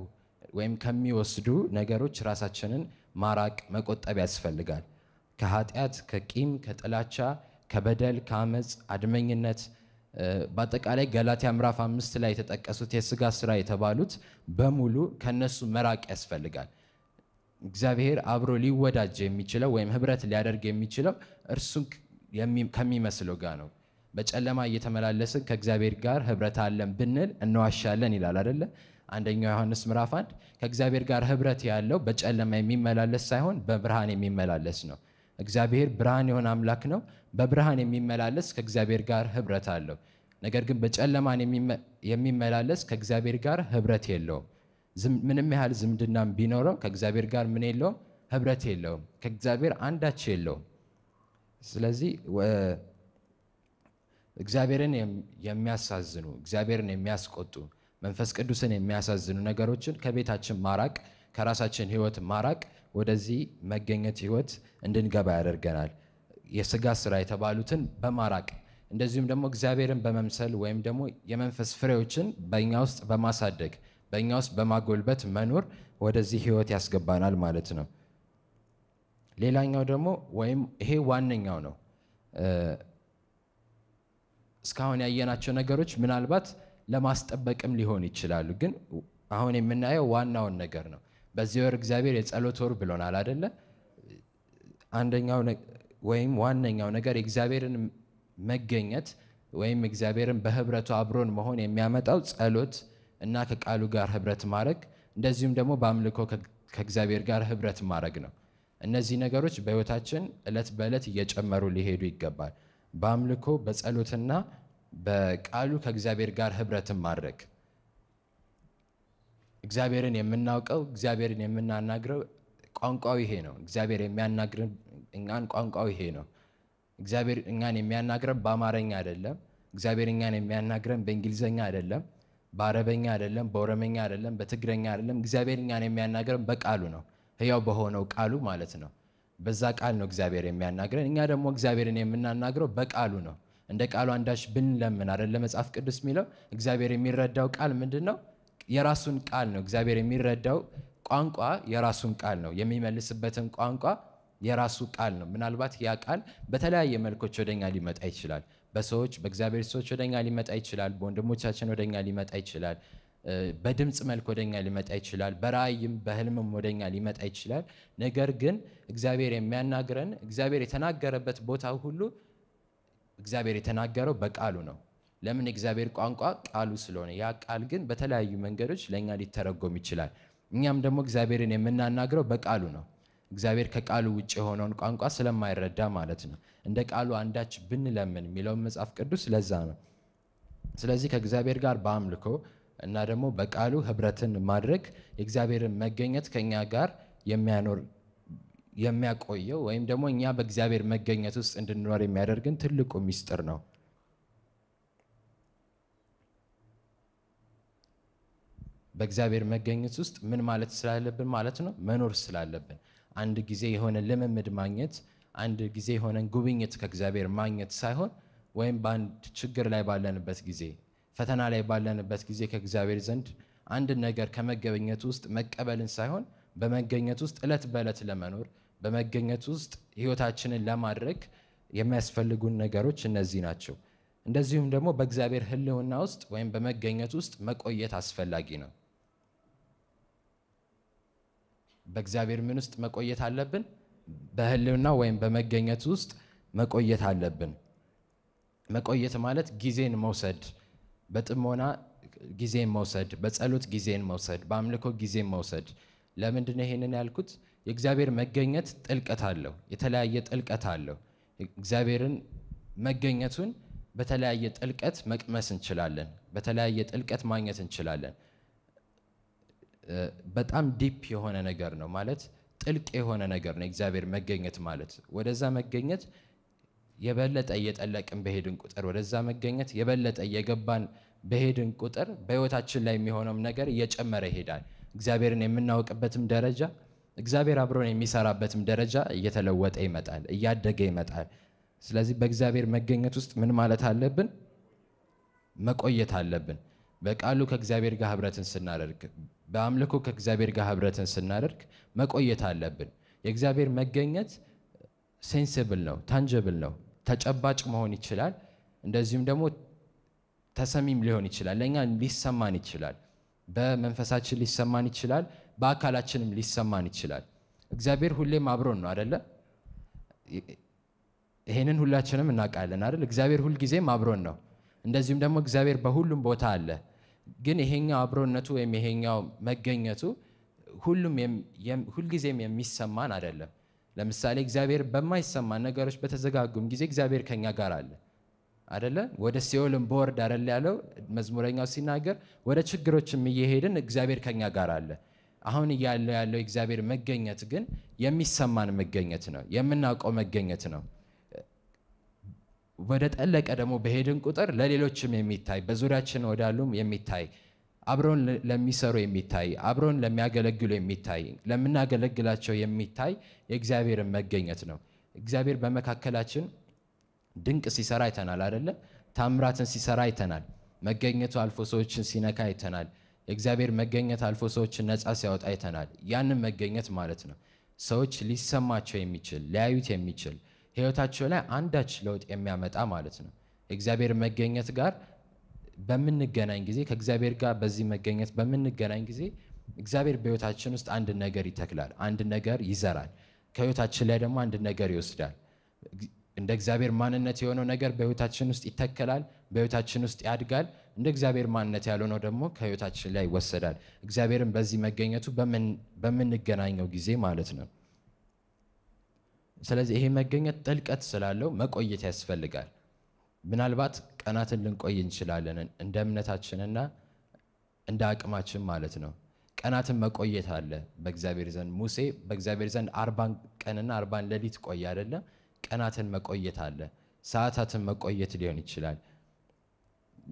[SPEAKER 2] ወይም ከሚወስዱ ነገሮች ራሳችንን ማራቅ መቆጠብ ያስፈልጋል። ከኃጢአት፣ ከቂም፣ ከጥላቻ፣ ከበደል፣ ከአመፅ፣ አድመኝነት በአጠቃላይ ገላትያ ምዕራፍ አምስት ላይ የተጠቀሱት የስጋ ስራ የተባሉት በሙሉ ከነሱ መራቅ ያስፈልጋል። እግዚአብሔር አብሮ ሊወዳጅ የሚችለው ወይም ህብረት ሊያደርግ የሚችለው እርሱን ከሚመስለው ጋር ነው። በጨለማ እየተመላለስን ከእግዚአብሔር ጋር ህብረት አለን ብንል እንዋሻለን ይላል አደለ? አንደኛው ዮሐንስ ምዕራፍ አንድ ከእግዚአብሔር ጋር ህብረት ያለው በጨለማ የሚመላለስ ሳይሆን በብርሃን የሚመላለስ ነው። እግዚአብሔር ብርሃን የሆነ አምላክ ነው። በብርሃን የሚመላለስ ከእግዚአብሔር ጋር ህብረት አለው። ነገር ግን በጨለማን የሚመላለስ ከእግዚአብሔር ጋር ህብረት የለውም። ምንም ያህል ዝምድናም ቢኖረው ከእግዚአብሔር ጋር ምን የለውም? ህብረት የለውም። ከእግዚአብሔር አንዳች የለውም። ስለዚህ እግዚአብሔርን የሚያሳዝኑ እግዚአብሔርን የሚያስቆጡ መንፈስ ቅዱስን የሚያሳዝኑ ነገሮችን ከቤታችን ማራቅ ከራሳችን ህይወት ማራቅ ወደዚህ መገኘት ህይወት እንድንገባ ያደርገናል። የስጋ ስራ የተባሉትን በማራቅ እንደዚሁም ደግሞ እግዚአብሔርን በመምሰል ወይም ደግሞ የመንፈስ ፍሬዎችን በእኛ ውስጥ በማሳደግ በእኛ ውስጥ በማጎልበት መኖር ወደዚህ ህይወት ያስገባናል ማለት ነው። ሌላኛው ደግሞ ወይም ይሄ ዋነኛው ነው። እስካሁን ያየናቸው ነገሮች ምናልባት ለማስጠበቅም ሊሆን ይችላሉ፣ ግን አሁን የምናየው ዋናውን ነገር ነው። በዚህ ወር እግዚአብሔር የጸሎት ወር ብሎናል አደለ? አንደኛው ወይም ዋነኛው ነገር የእግዚአብሔርን መገኘት ወይም እግዚአብሔርን በህብረቱ አብሮን መሆን የሚያመጣው ጸሎት እና ከቃሉ ጋር ህብረት ማድረግ እንደዚሁም ደግሞ በአምልኮ ከእግዚአብሔር ጋር ህብረት ማድረግ ነው። እነዚህ ነገሮች በህይወታችን እለት በእለት እየጨመሩ ሊሄዱ ይገባል። በአምልኮ በጸሎትና በቃሉ ከእግዚአብሔር ጋር ህብረትን ማድረግ እግዚአብሔርን የምናውቀው እግዚአብሔርን የምናናግረው ቋንቋው ይሄ ነው። እግዚአብሔር የሚያናግረን እኛን ቋንቋው ይሄ ነው። እግዚአብሔር እኛን የሚያናግረን በአማርኛ አይደለም። እግዚአብሔር እኛን የሚያናግረን በእንግሊዝኛ አይደለም፣ በአረበኛ አይደለም፣ በኦሮመኛ አይደለም፣ በትግረኛ አይደለም። እግዚአብሔር እኛን የሚያናግረን በቃሉ ነው። ህያው በሆነው ቃሉ ማለት ነው። በዛ ቃል ነው እግዚአብሔር የሚያናግረን። እኛ ደግሞ እግዚአብሔርን የምናናግረው በቃሉ ነው። እንደ ቃሉ አንዳች ብንለምን አይደል ለመጽሐፍ ቅዱስ የሚለው እግዚአብሔር የሚረዳው ቃል ምንድን ነው? የራሱን ቃል ነው። እግዚአብሔር የሚረዳው ቋንቋ የራሱን ቃል ነው። የሚመልስበትን ቋንቋ የራሱ ቃል ነው። ምናልባት ያ ቃል በተለያየ መልኮች ወደኛ ሊመጣ ይችላል። በሰዎች በእግዚአብሔር ሰዎች ወደኛ ሊመጣ ይችላል። በወንድሞቻችን ወደኛ ሊመጣ ይችላል። በድምፅ መልክ ወደኛ ሊመጣ ይችላል። በራእይም በህልምም ወደኛ ሊመጣ ይችላል። ነገር ግን እግዚአብሔር የሚያናግረን እግዚአብሔር የተናገረበት ቦታ ሁሉ እግዚአብሔር የተናገረው በቃሉ ነው። ለምን? እግዚአብሔር ቋንቋ ቃሉ ስለሆነ፣ ያ ቃል ግን በተለያዩ መንገዶች ለእኛ ሊተረጎም ይችላል። እኛም ደግሞ እግዚአብሔርን የምናናግረው በቃሉ ነው። እግዚአብሔር ከቃሉ ውጭ የሆነውን ቋንቋ ስለማይረዳ ማለት ነው። እንደ ቃሉ አንዳች ብንለምን የሚለውን መጽሐፍ ቅዱስ ለዛ ነው። ስለዚህ ከእግዚአብሔር ጋር በአምልኮ እና ደግሞ በቃሉ ህብረትን ማድረግ የእግዚአብሔርን መገኘት ከኛ ጋር የሚያኖር የሚያቆየው ወይም ደግሞ እኛ በእግዚአብሔር መገኘት ውስጥ እንድንኖር የሚያደርግን ትልቁ ሚስጥር ነው። በእግዚአብሔር መገኘት ውስጥ ምን ማለት ስላለብን ማለት ነው፣ መኖር ስላለብን አንድ ጊዜ የሆነ ልምምድ ማግኘት፣ አንድ ጊዜ የሆነን ጉብኝት ከእግዚአብሔር ማግኘት ሳይሆን ወይም በአንድ ችግር ላይ ባለንበት ጊዜ ፈተና ላይ ባለንበት ጊዜ ከእግዚአብሔር ዘንድ አንድ ነገር ከመገበኘት ውስጥ መቀበልን ሳይሆን በመገኘት ውስጥ እለት በእለት ለመኖር በመገኘት ውስጥ ህይወታችንን ለማድረግ የሚያስፈልጉን ነገሮች እነዚህ ናቸው። እንደዚሁም ደግሞ በእግዚአብሔር ህልውና ውስጥ ወይም በመገኘት ውስጥ መቆየት አስፈላጊ ነው። በእግዚአብሔር ምን ውስጥ መቆየት አለብን? በህልውና ወይም በመገኘት ውስጥ መቆየት አለብን። መቆየት ማለት ጊዜን መውሰድ በጥሞና ጊዜን መውሰድ፣ በጸሎት ጊዜን መውሰድ፣ በአምልኮ ጊዜን መውሰድ። ለምንድነው ይሄንን ያልኩት? የእግዚአብሔር መገኘት ጥልቀት አለው፣ የተለያየ ጥልቀት አለው። እግዚአብሔርን መገኘቱን በተለያየ ጥልቀት መቅመስ እንችላለን፣ በተለያየ ጥልቀት ማግኘት እንችላለን። በጣም ዲፕ የሆነ ነገር ነው ማለት ጥልቅ የሆነ ነገር ነው። እግዚአብሔር መገኘት ማለት ወደዛ መገኘት የበለጠ እየጠለቅን በሄድን ቁጥር ወደዛ መገኘት የበለጠ እየገባን በሄድን ቁጥር በህይወታችን ላይ የሚሆነውም ነገር እየጨመረ ይሄዳል። እግዚአብሔርን የምናውቅበትም ደረጃ እግዚአብሔር አብሮን የሚሰራበትም ደረጃ እየተለወጠ ይመጣል፣ እያደገ ይመጣል። ስለዚህ በእግዚአብሔር መገኘት ውስጥ ምን ማለት አለብን? መቆየት አለብን። በቃሉ ከእግዚአብሔር ጋር ህብረትን ስናደርግ፣ በአምልኮ ከእግዚአብሔር ጋር ህብረትን ስናደርግ መቆየት አለብን። የእግዚአብሔር መገኘት ሴንስብል ነው፣ ታንጀብል ነው። ተጨባጭ መሆን ይችላል። እንደዚሁም ደግሞ ተሰሚም ሊሆን ይችላል። ለእኛ ሊሰማን ይችላል። በመንፈሳችን ሊሰማን ይችላል። በአካላችንም ሊሰማን ይችላል። እግዚአብሔር ሁሌም አብሮን ነው አደለ? ይሄንን ሁላችንም እናውቃለን አይደል? እግዚአብሔር ሁልጊዜም አብሮን ነው። እንደዚሁም ደግሞ እግዚአብሔር በሁሉም ቦታ አለ። ግን ይሄኛው አብሮነቱ ወይም ይሄኛው መገኘቱ ሁሉም ሁልጊዜም የሚሰማን አይደለም። ለምሳሌ እግዚአብሔር በማይሰማን ነገሮች በተዘጋጉም ጊዜ እግዚአብሔር ከኛ ጋር አለ አደለ? ወደ ሲኦልም በወርድ አደለ ያለው መዝሙረኛው ሲናገር፣ ወደ ችግሮችም እየሄድን እግዚአብሔር ከኛ ጋር አለ። አሁን እያለ ያለው እግዚአብሔር መገኘት ግን የሚሰማን መገኘት ነው፣ የምናውቀው መገኘት ነው። ወደ ጠለቀ ደግሞ በሄድን ቁጥር ለሌሎችም የሚታይ በዙሪያችን ወዳሉም የሚታይ አብረውን ለሚሰሩ የሚታይ አብረውን ለሚያገለግሉ የሚታይ ለምናገለግላቸው የሚታይ የእግዚአብሔርን መገኘት ነው። እግዚአብሔር በመካከላችን ድንቅ ሲሰራ አይተናል አደለ? ታምራትን ሲሰራ አይተናል። መገኘቱ አልፎ ሰዎችን ሲነካ አይተናል። የእግዚአብሔር መገኘት አልፎ ሰዎችን ነፃ ሲያወጣ አይተናል። ያንን መገኘት ማለት ነው። ሰዎች ሊሰማቸው የሚችል ሊያዩት የሚችል ህይወታቸው ላይ አንዳች ለውጥ የሚያመጣ ማለት ነው። የእግዚአብሔር መገኘት ጋር በምንገናኝ ጊዜ ከእግዚአብሔር ጋር በዚህ መገኘት በምንገናኝ ጊዜ እግዚአብሔር በህይወታችን ውስጥ አንድ ነገር ይተክላል፣ አንድ ነገር ይዘራል። ከህይወታችን ላይ ደግሞ አንድ ነገር ይወስዳል። እንደ እግዚአብሔር ማንነት የሆነው ነገር በህይወታችን ውስጥ ይተከላል፣ በህይወታችን ውስጥ ያድጋል። እንደ እግዚአብሔር ማንነት ያልሆነው ደግሞ ከህይወታችን ላይ ይወሰዳል። እግዚአብሔርን በዚህ መገኘቱ በምንገናኘው ጊዜ ማለት ነው። ስለዚህ ይሄ መገኘት ጥልቀት ስላለው መቆየት ያስፈልጋል። ምናልባት ቀናትን ልንቆይ እንችላለን፣ እንደ እምነታችንና እንደ አቅማችን ማለት ነው። ቀናትን መቆየት አለ በእግዚአብሔር ዘንድ። ሙሴ በእግዚአብሔር ዘንድ አርባን ቀንና አርባን ሌሊት ቆይ አይደለም። ቀናትን መቆየት አለ፣ ሰዓታትን መቆየት ሊሆን ይችላል።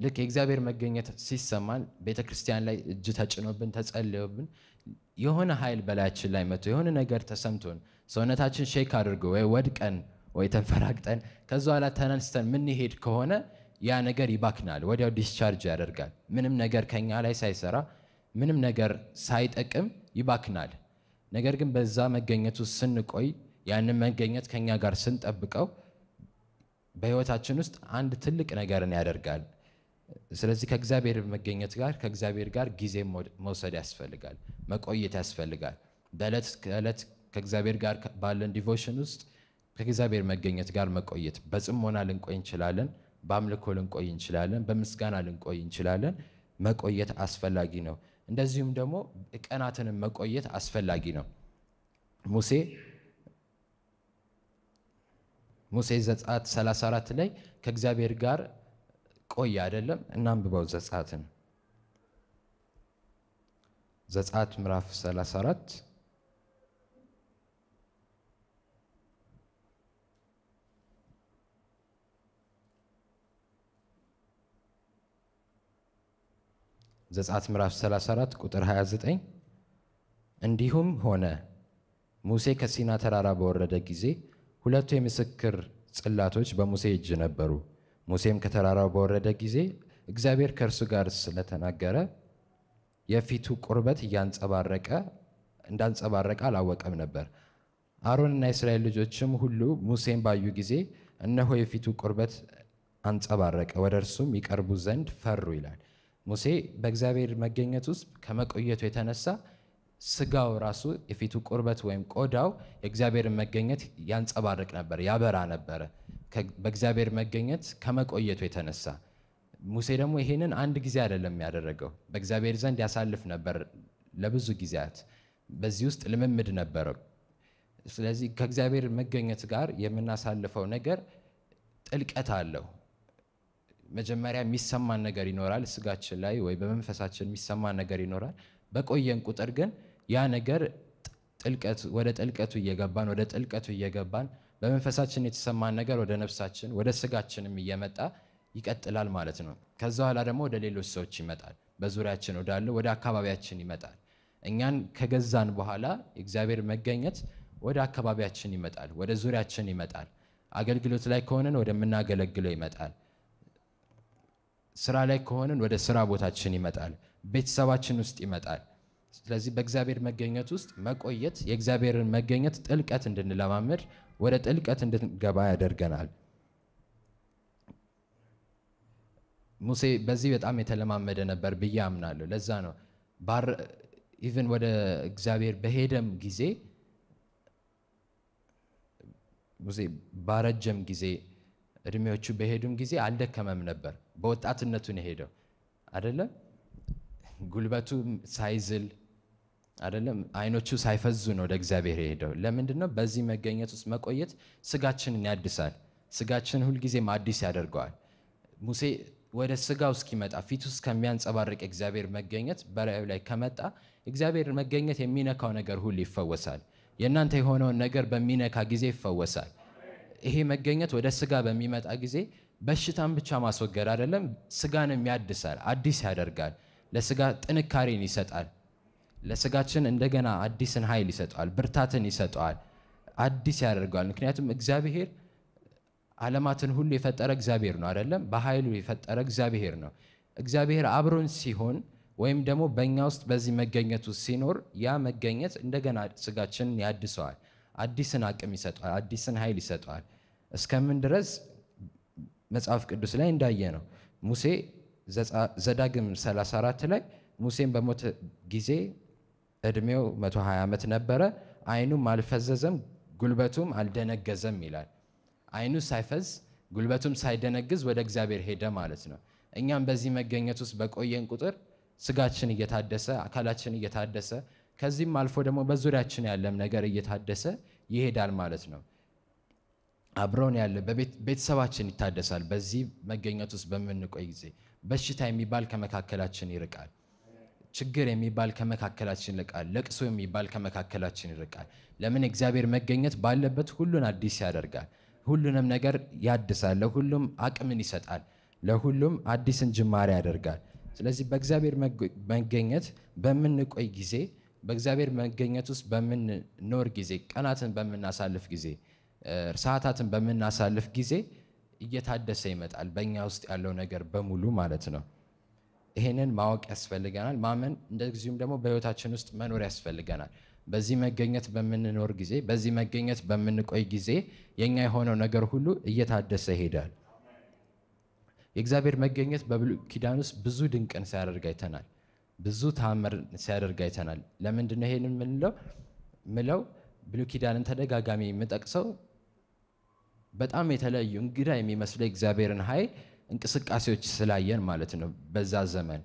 [SPEAKER 2] ልክ የእግዚአብሔር መገኘት ሲሰማን ቤተ ክርስቲያን ላይ እጅ ተጭኖብን ተጸልዮብን የሆነ ኃይል በላያችን ላይ መጥቶ የሆነ ነገር ተሰምቶን ሰውነታችን ሼክ አድርጎ ወይ ወድቀን ወይ ተንፈራግጠን ከዛ ኋላ ተነስተን ምንሄድ ከሆነ ያ ነገር ይባክናል፣ ወዲያው ዲስቻርጅ ያደርጋል። ምንም ነገር ከኛ ላይ ሳይሰራ ምንም ነገር ሳይጠቅም ይባክናል። ነገር ግን በዛ መገኘቱ ስንቆይ ያንን መገኘት ከኛ ጋር ስንጠብቀው በህይወታችን ውስጥ አንድ ትልቅ ነገርን ያደርጋል። ስለዚህ ከእግዚአብሔር መገኘት ጋር ከእግዚአብሔር ጋር ጊዜ መውሰድ ያስፈልጋል፣ መቆየት ያስፈልጋል። በዕለት ከዕለት ከእግዚአብሔር ጋር ባለን ዲቮሽን ውስጥ ከእግዚአብሔር መገኘት ጋር መቆየት በጽሞና ልንቆይ እንችላለን፣ በአምልኮ ልንቆይ እንችላለን፣ በምስጋና ልንቆይ እንችላለን። መቆየት አስፈላጊ ነው። እንደዚሁም ደግሞ ቀናትንም መቆየት አስፈላጊ ነው። ሙሴ ሙሴ ዘጸአት 34 ላይ ከእግዚአብሔር ጋር ቆየ አይደለም? እናንብበው ዘጸአትን ዘጸአት ምዕራፍ 34 ዘጸአት ምዕራፍ 34 ቁጥር 29 እንዲሁም ሆነ ሙሴ ከሲና ተራራ በወረደ ጊዜ ሁለቱ የምስክር ጽላቶች በሙሴ እጅ ነበሩ። ሙሴም ከተራራው በወረደ ጊዜ እግዚአብሔር ከእርሱ ጋር ስለተናገረ የፊቱ ቁርበት እያንጸባረቀ እንዳንጸባረቀ አላወቀም ነበር። አሮንና የእስራኤል ልጆችም ሁሉ ሙሴን ባዩ ጊዜ እነሆ የፊቱ ቁርበት አንጸባረቀ፣ ወደ እርሱም ይቀርቡ ዘንድ ፈሩ ይላል። ሙሴ በእግዚአብሔር መገኘት ውስጥ ከመቆየቱ የተነሳ ስጋው ራሱ የፊቱ ቁርበት ወይም ቆዳው የእግዚአብሔርን መገኘት ያንጸባርቅ ነበር፣ ያበራ ነበረ በእግዚአብሔር መገኘት ከመቆየቱ የተነሳ። ሙሴ ደግሞ ይሄንን አንድ ጊዜ አይደለም ያደረገው፣ በእግዚአብሔር ዘንድ ያሳልፍ ነበር ለብዙ ጊዜያት። በዚህ ውስጥ ልምምድ ነበረው። ስለዚህ ከእግዚአብሔር መገኘት ጋር የምናሳልፈው ነገር ጥልቀት አለው። መጀመሪያ የሚሰማን ነገር ይኖራል ስጋችን ላይ ወይ በመንፈሳችን የሚሰማን ነገር ይኖራል። በቆየን ቁጥር ግን ያ ነገር ወደ ጥልቀቱ እየገባን ወደ ጥልቀቱ እየገባን በመንፈሳችን የተሰማን ነገር ወደ ነፍሳችን ወደ ስጋችንም እየመጣ ይቀጥላል ማለት ነው። ከዛ ኋላ ደግሞ ወደ ሌሎች ሰዎች ይመጣል። በዙሪያችን ወዳለ ወደ አካባቢያችን ይመጣል። እኛን ከገዛን በኋላ እግዚአብሔር መገኘት ወደ አካባቢያችን ይመጣል፣ ወደ ዙሪያችን ይመጣል። አገልግሎት ላይ ከሆነን ወደምናገለግለው ይመጣል። ስራ ላይ ከሆንን ወደ ስራ ቦታችን ይመጣል፣ ቤተሰባችን ውስጥ ይመጣል። ስለዚህ በእግዚአብሔር መገኘት ውስጥ መቆየት የእግዚአብሔርን መገኘት ጥልቀት እንድንለማመድ ወደ ጥልቀት እንድንገባ ያደርገናል። ሙሴ በዚህ በጣም የተለማመደ ነበር ብዬ አምናለሁ። ለዛ ነው ኢቨን ወደ እግዚአብሔር በሄደም ጊዜ ሙሴ ባረጀም ጊዜ እድሜዎቹ በሄዱም ጊዜ አልደከመም ነበር። በወጣትነቱን የሄደው አይደለም፣ ጉልበቱ ሳይዝል አደለም፣ አይኖቹ ሳይፈዙ ነው ወደ እግዚአብሔር የሄደው። ለምንድን ነው? በዚህ መገኘት ውስጥ መቆየት ስጋችንን ያድሳል። ስጋችንን ሁልጊዜም አዲስ ያደርገዋል። ሙሴ ወደ ስጋው እስኪመጣ ፊቱ እስከሚያንጸባርቅ እግዚአብሔር መገኘት በላዩ ላይ ከመጣ እግዚአብሔር መገኘት የሚነካው ነገር ሁሉ ይፈወሳል። የእናንተ የሆነውን ነገር በሚነካ ጊዜ ይፈወሳል። ይሄ መገኘት ወደ ስጋ በሚመጣ ጊዜ በሽታን ብቻ ማስወገድ አይደለም፣ ስጋንም ያድሳል፣ አዲስ ያደርጋል፣ ለስጋ ጥንካሬን ይሰጣል። ለስጋችን እንደገና አዲስን ኃይል ይሰጠዋል፣ ብርታትን ይሰጠዋል፣ አዲስ ያደርገዋል። ምክንያቱም እግዚአብሔር ዓለማትን ሁሉ የፈጠረ እግዚአብሔር ነው አይደለም? በኃይሉ የፈጠረ እግዚአብሔር ነው። እግዚአብሔር አብሮን ሲሆን ወይም ደግሞ በእኛ ውስጥ በዚህ መገኘቱ ሲኖር ያ መገኘት እንደገና ስጋችንን ያድሰዋል፣ አዲስን አቅም ይሰጠዋል፣ አዲስን ኃይል ይሰጠዋል። እስከምን ድረስ መጽሐፍ ቅዱስ ላይ እንዳየ ነው። ሙሴ ዘዳግም 34 ላይ ሙሴን በሞት ጊዜ እድሜው 120 ዓመት ነበረ፣ አይኑም አልፈዘዘም፣ ጉልበቱም አልደነገዘም ይላል። አይኑ ሳይፈዝ ጉልበቱም ሳይደነግዝ ወደ እግዚአብሔር ሄደ ማለት ነው። እኛም በዚህ መገኘት ውስጥ በቆየን ቁጥር ስጋችን እየታደሰ አካላችን እየታደሰ ከዚህም አልፎ ደግሞ በዙሪያችን ያለም ነገር እየታደሰ ይሄዳል ማለት ነው። አብረውን ያለ ቤተሰባችን ይታደሳል። በዚህ መገኘት ውስጥ በምንቆይ ጊዜ በሽታ የሚባል ከመካከላችን ይርቃል። ችግር የሚባል ከመካከላችን ይርቃል። ለቅሶ የሚባል ከመካከላችን ይርቃል። ለምን? እግዚአብሔር መገኘት ባለበት ሁሉን አዲስ ያደርጋል። ሁሉንም ነገር ያድሳል። ለሁሉም አቅምን ይሰጣል። ለሁሉም አዲስን ጅማሬ ያደርጋል። ስለዚህ በእግዚአብሔር መገኘት በምንቆይ ጊዜ፣ በእግዚአብሔር መገኘት ውስጥ በምንኖር ጊዜ፣ ቀናትን በምናሳልፍ ጊዜ ሰዓታትን በምናሳልፍ ጊዜ እየታደሰ ይመጣል፣ በእኛ ውስጥ ያለው ነገር በሙሉ ማለት ነው። ይህንን ማወቅ ያስፈልገናል፣ ማመን እንደዚሁም ደግሞ በህይወታችን ውስጥ መኖር ያስፈልገናል። በዚህ መገኘት በምንኖር ጊዜ፣ በዚህ መገኘት በምንቆይ ጊዜ የእኛ የሆነው ነገር ሁሉ እየታደሰ ይሄዳል። የእግዚአብሔር መገኘት በብሉይ ኪዳን ውስጥ ብዙ ድንቅን ሲያደርግ አይተናል። ብዙ ተአምር ሲያደርግ አይተናል። ለምንድን ይሄን ምለው ብሉይ ኪዳንን ተደጋጋሚ የምጠቅሰው በጣም የተለዩ እንግዳ የሚመስለ እግዚአብሔርን ኃይል እንቅስቃሴዎች ስላየን ማለት ነው። በዛ ዘመን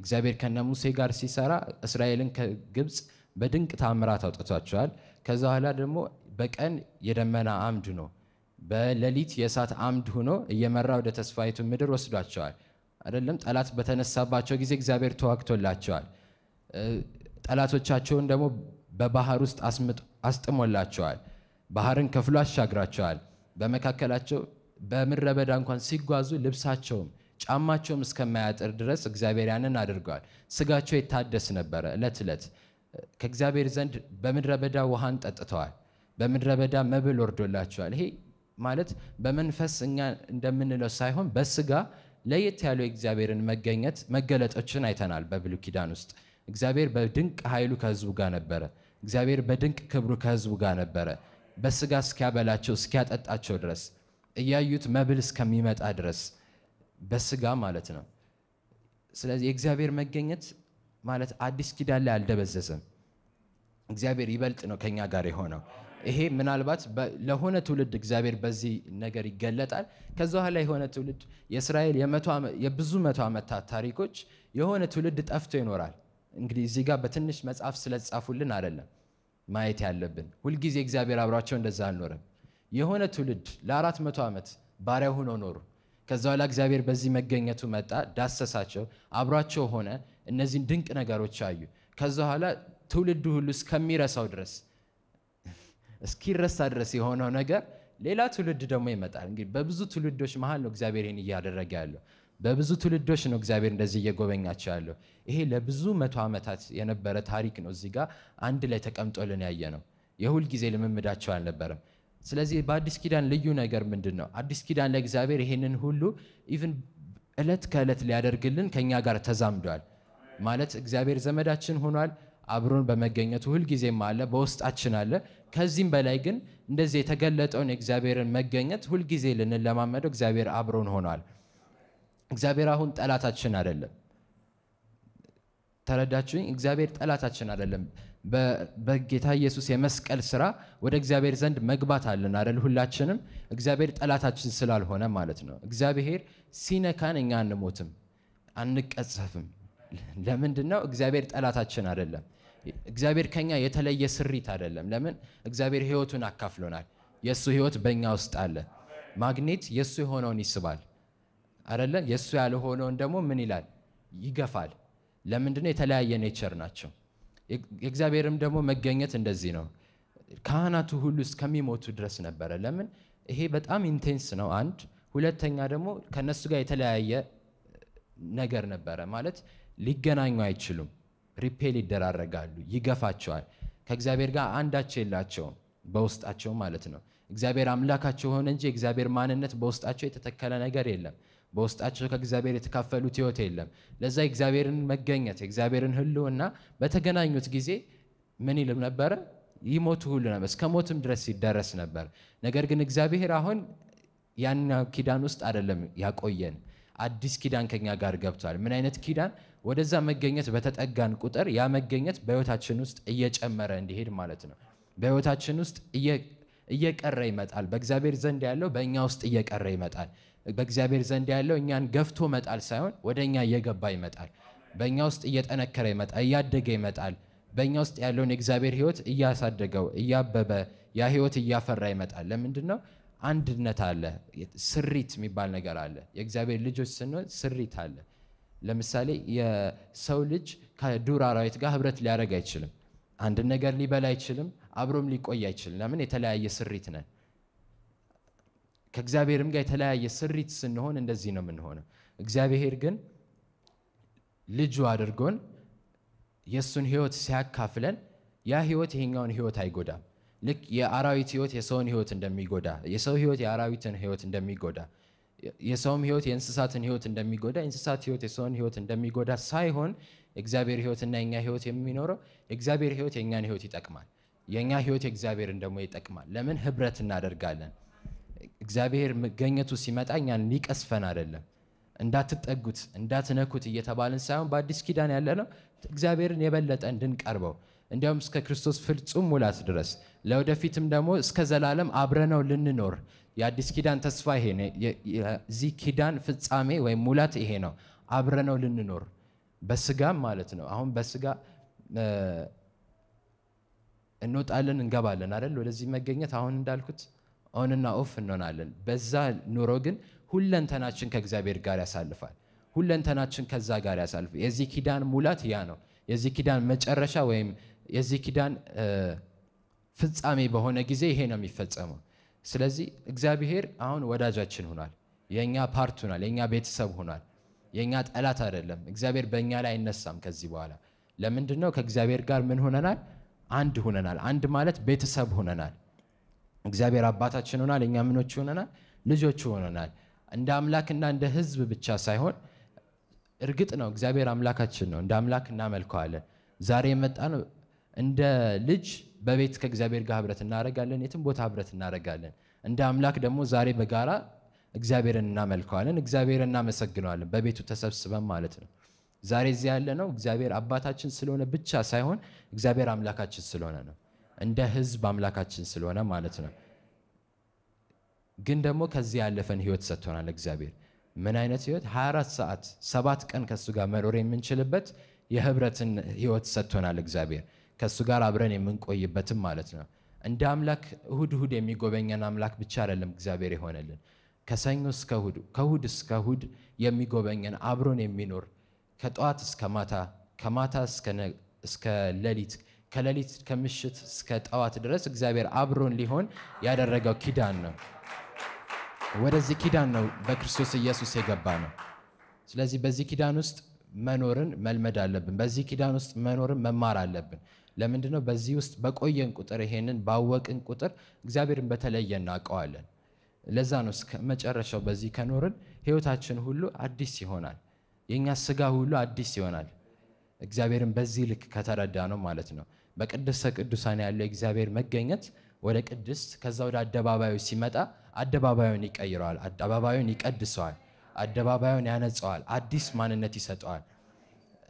[SPEAKER 2] እግዚአብሔር ከነ ሙሴ ጋር ሲሰራ እስራኤልን ከግብፅ በድንቅ ታምራት አውጥቷቸዋል። ከዛ በኋላ ደግሞ በቀን የደመና አምድ ነው፣ በሌሊት የእሳት አምድ ሆኖ እየመራ ወደ ተስፋይቱ ምድር ወስዷቸዋል። አይደለም ጠላት በተነሳባቸው ጊዜ እግዚአብሔር ተዋግቶላቸዋል። ጠላቶቻቸውን ደግሞ በባህር ውስጥ አስጥሞላቸዋል። ባህርን ከፍሎ አሻግራቸዋል። በመካከላቸው በምድረ በዳ እንኳን ሲጓዙ ልብሳቸውም ጫማቸውም እስከማያጥር ድረስ እግዚአብሔር ያንን አድርገዋል። ስጋቸው የታደስ ነበረ እለት እለት ከእግዚአብሔር ዘንድ በምድረ በዳ ውሃን ጠጥተዋል። በምድረ በዳ መብል ወርዶላቸዋል። ይሄ ማለት በመንፈስ እኛ እንደምንለው ሳይሆን በስጋ ለየት ያለው የእግዚአብሔርን መገኘት መገለጦችን አይተናል። በብሉይ ኪዳን ውስጥ እግዚአብሔር በድንቅ ኃይሉ ከህዝቡ ጋር ነበረ። እግዚአብሔር በድንቅ ክብሩ ከህዝቡ ጋር ነበረ። በስጋ እስኪያበላቸው እስኪያጠጣቸው ድረስ እያዩት መብል እስከሚመጣ ድረስ በስጋ ማለት ነው። ስለዚህ የእግዚአብሔር መገኘት ማለት አዲስ ኪዳን ላይ አልደበዘዘም። እግዚአብሔር ይበልጥ ነው ከኛ ጋር የሆነው። ይሄ ምናልባት ለሆነ ትውልድ እግዚአብሔር በዚህ ነገር ይገለጣል። ከዛ በኋላ የሆነ ትውልድ የእስራኤል የብዙ መቶ ዓመታት ታሪኮች የሆነ ትውልድ ጠፍቶ ይኖራል። እንግዲህ እዚህ ጋር በትንሽ መጽሐፍ ስለጻፉልን አይደለም ማየት ያለብን። ሁልጊዜ እግዚአብሔር አብሯቸው እንደዛ አልኖረም። የሆነ ትውልድ ለአራት መቶ ዓመት ባሪያ ሆኖ ኖሩ። ከዛ በኋላ እግዚአብሔር በዚህ መገኘቱ መጣ፣ ዳሰሳቸው፣ አብሯቸው ሆነ። እነዚህን ድንቅ ነገሮች አዩ። ከዛ በኋላ ትውልዱ ሁሉ እስከሚረሳው ድረስ እስኪረሳ ድረስ የሆነው ነገር ሌላ ትውልድ ደግሞ ይመጣል። እንግዲህ በብዙ ትውልዶች መሀል ነው እግዚአብሔር ይህን እያደረገ ያለው። በብዙ ትውልዶች ነው እግዚአብሔር እንደዚህ እየጎበኛቸው ያለው። ይሄ ለብዙ መቶ ዓመታት የነበረ ታሪክ ነው። እዚህ ጋር አንድ ላይ ተቀምጦልን ያየ ነው። የሁል ጊዜ ልምምዳቸው አልነበረም። ስለዚህ በአዲስ ኪዳን ልዩ ነገር ምንድን ነው? አዲስ ኪዳን ለእግዚአብሔር ይሄንን ሁሉ ኢቭን ዕለት ከዕለት ሊያደርግልን ከእኛ ጋር ተዛምዷል ማለት እግዚአብሔር ዘመዳችን ሆኗል። አብሮን በመገኘቱ ሁልጊዜም አለ፣ በውስጣችን አለ። ከዚህም በላይ ግን እንደዚህ የተገለጠውን የእግዚአብሔርን መገኘት ሁልጊዜ ልንለማመደው እግዚአብሔር አብሮን ሆኗል። እግዚአብሔር አሁን ጠላታችን አይደለም። ተረዳችሁኝ? እግዚአብሔር ጠላታችን አይደለም። በጌታ ኢየሱስ የመስቀል ስራ ወደ እግዚአብሔር ዘንድ መግባት አለን አደል ሁላችንም እግዚአብሔር ጠላታችን ስላልሆነ ማለት ነው። እግዚአብሔር ሲነካን እኛ አንሞትም፣ አንቀጸፍም። ለምንድን ነው? እግዚአብሔር ጠላታችን አይደለም። እግዚአብሔር ከኛ የተለየ ስሪት አደለም ለምን? እግዚአብሔር ህይወቱን አካፍሎናል። የእሱ ህይወት በእኛ ውስጥ አለ። ማግኔት የእሱ የሆነውን ይስባል። አይደለ? የእሱ ያልሆነውን ደግሞ ምን ይላል? ይገፋል። ለምንድነው? የተለያየ ኔቸር ናቸው። የእግዚአብሔርም ደግሞ መገኘት እንደዚህ ነው። ካህናቱ ሁሉ እስከሚሞቱ ድረስ ነበረ። ለምን? ይሄ በጣም ኢንቴንስ ነው። አንድ ሁለተኛ ደግሞ ከነሱ ጋር የተለያየ ነገር ነበረ። ማለት ሊገናኙ አይችሉም። ሪፔል ይደራረጋሉ፣ ይገፋቸዋል። ከእግዚአብሔር ጋር አንዳቸው የላቸውም በውስጣቸው ማለት ነው። እግዚአብሔር አምላካቸው ሆነ እንጂ የእግዚአብሔር ማንነት በውስጣቸው የተተከለ ነገር የለም። በውስጣቸው ከእግዚአብሔር የተካፈሉት ህይወት የለም። ለዛ እግዚአብሔርን መገኘት እግዚአብሔርን ህልውና በተገናኙት ጊዜ ምን ይልም ነበረ? ይሞቱ ሁሉ ነበር፣ እስከ ሞትም ድረስ ይደረስ ነበር። ነገር ግን እግዚአብሔር አሁን ያን ኪዳን ውስጥ አይደለም ያቆየን፣ አዲስ ኪዳን ከኛ ጋር ገብቷል። ምን አይነት ኪዳን? ወደዛ መገኘት በተጠጋን ቁጥር ያ መገኘት በህይወታችን ውስጥ እየጨመረ እንዲሄድ ማለት ነው። በህይወታችን ውስጥ እየቀረ ይመጣል። በእግዚአብሔር ዘንድ ያለው በእኛ ውስጥ እየቀረ ይመጣል። በእግዚአብሔር ዘንድ ያለው እኛን ገፍቶ መጣል ሳይሆን ወደ እኛ እየገባ ይመጣል። በእኛ ውስጥ እየጠነከረ ይመጣል፣ እያደገ ይመጣል። በእኛ ውስጥ ያለውን የእግዚአብሔር ሕይወት እያሳደገው እያበበ ያ ሕይወት እያፈራ ይመጣል። ለምንድን ነው? አንድነት አለ፣ ስሪት የሚባል ነገር አለ። የእግዚአብሔር ልጆች ስንሆን ስሪት አለ። ለምሳሌ የሰው ልጅ ከዱር አራዊት ጋር ህብረት ሊያደርግ አይችልም። አንድን ነገር ሊበላ አይችልም። አብሮም ሊቆይ አይችልም። ለምን? የተለያየ ስሪት ነን። ከእግዚአብሔርም ጋር የተለያየ ስሪት ስንሆን እንደዚህ ነው የምንሆነው። እግዚአብሔር ግን ልጁ አድርጎን የእሱን ህይወት ሲያካፍለን ያ ህይወት ይሄኛውን ህይወት አይጎዳም። ልክ የአራዊት ህይወት የሰውን ህይወት እንደሚጎዳ፣ የሰው ህይወት የአራዊትን ህይወት እንደሚጎዳ፣ የሰውም ህይወት የእንስሳትን ህይወት እንደሚጎዳ፣ የእንስሳት ህይወት የሰውን ህይወት እንደሚጎዳ ሳይሆን እግዚአብሔር ህይወትና የኛ ህይወት የሚኖረው እግዚአብሔር ህይወት የእኛን ህይወት ይጠቅማል፣ የእኛ ህይወት የእግዚአብሔርን ደግሞ ይጠቅማል። ለምን? ህብረት እናደርጋለን። እግዚአብሔር መገኘቱ ሲመጣ እኛን ሊቀስፈን አይደለም። እንዳትጠጉት እንዳትነኩት እየተባልን ሳይሆን በአዲስ ኪዳን ያለ ነው እግዚአብሔርን የበለጠ እንድንቀርበው እንዲያውም እስከ ክርስቶስ ፍጹም ሙላት ድረስ ለወደፊትም ደግሞ እስከ ዘላለም አብረነው ልንኖር የአዲስ ኪዳን ተስፋ ይሄ ነው። የዚህ ኪዳን ፍጻሜ ወይም ሙላት ይሄ ነው። አብረነው ልንኖር በስጋም ማለት ነው። አሁን በስጋ እንወጣለን እንገባለን አይደል? ወደዚህ መገኘት አሁን እንዳልኩት ኦንና ኦፍ እንሆናለን። በዛ ኑሮ ግን ሁለንተናችን ከእግዚአብሔር ጋር ያሳልፋል። ሁለንተናችን ከዛ ጋር ያሳልፍ። የዚህ ኪዳን ሙላት ያ ነው። የዚህ ኪዳን መጨረሻ ወይም የዚህ ኪዳን ፍጻሜ በሆነ ጊዜ ይሄ ነው የሚፈጸመው። ስለዚህ እግዚአብሔር አሁን ወዳጃችን ሆኗል። የእኛ ፓርት ሆኗል። የእኛ ቤተሰብ ሆኗል። የእኛ ጠላት አይደለም። እግዚአብሔር በእኛ ላይ አይነሳም ከዚህ በኋላ። ለምንድን ነው ከእግዚአብሔር ጋር ምን ሆነናል? አንድ ሆነናል። አንድ ማለት ቤተሰብ ሆነናል። እግዚአብሔር አባታችን ሆናል። እኛ ምኖች ሆነናል፣ ልጆቹ ሆነናል። እንደ አምላክና እንደ ህዝብ ብቻ ሳይሆን እርግጥ ነው እግዚአብሔር አምላካችን ነው፣ እንደ አምላክ እናመልከዋለን። ዛሬ የመጣ ነው እንደ ልጅ በቤት ከእግዚአብሔር ጋር ህብረት እናደርጋለን፣ የትም ቦታ ህብረት እናደርጋለን። እንደ አምላክ ደግሞ ዛሬ በጋራ እግዚአብሔርን እናመልከዋለን፣ እግዚአብሔርን እናመሰግነዋለን፣ በቤቱ ተሰብስበን ማለት ነው። ዛሬ እዚህ ያለ ነው እግዚአብሔር አባታችን ስለሆነ ብቻ ሳይሆን እግዚአብሔር አምላካችን ስለሆነ ነው። እንደ ህዝብ አምላካችን ስለሆነ ማለት ነው። ግን ደግሞ ከዚህ ያለፈን ህይወት ሰጥቶናል እግዚአብሔር። ምን አይነት ህይወት? 24 ሰዓት ሰባት ቀን ከእሱ ጋር መኖር የምንችልበት የህብረትን ህይወት ሰጥቶናል እግዚአብሔር። ከእሱ ጋር አብረን የምንቆይበትም ማለት ነው። እንደ አምላክ እሁድ እሁድ የሚጎበኘን አምላክ ብቻ አይደለም እግዚአብሔር የሆነልን ከሰኞ እስከ እሁድ ከእሁድ እስከ እሁድ የሚጎበኘን አብሮን የሚኖር ከጠዋት እስከ ማታ ከማታ እስከ ሌሊት ከሌሊት ከምሽት እስከ ጠዋት ድረስ እግዚአብሔር አብሮን ሊሆን ያደረገው ኪዳን ነው። ወደዚህ ኪዳን ነው በክርስቶስ ኢየሱስ የገባ ነው። ስለዚህ በዚህ ኪዳን ውስጥ መኖርን መልመድ አለብን። በዚህ ኪዳን ውስጥ መኖርን መማር አለብን። ለምንድነው በዚህ ውስጥ በቆየን ቁጥር ይሄንን ባወቅን ቁጥር እግዚአብሔርን በተለየ እናውቀዋለን። ለዛ ነው እስከ መጨረሻው በዚህ ከኖርን ህይወታችን ሁሉ አዲስ ይሆናል። የእኛ ስጋ ሁሉ አዲስ ይሆናል። እግዚአብሔርን በዚህ ልክ ከተረዳ ነው ማለት ነው። በቅድስተ ቅዱሳን ያለው የእግዚአብሔር መገኘት ወደ ቅድስት ከዛ ወደ አደባባዩ ሲመጣ አደባባዩን ይቀይረዋል፣ አደባባዩን ይቀድሰዋል፣ አደባባዩን ያነጸዋል፣ አዲስ ማንነት ይሰጠዋል።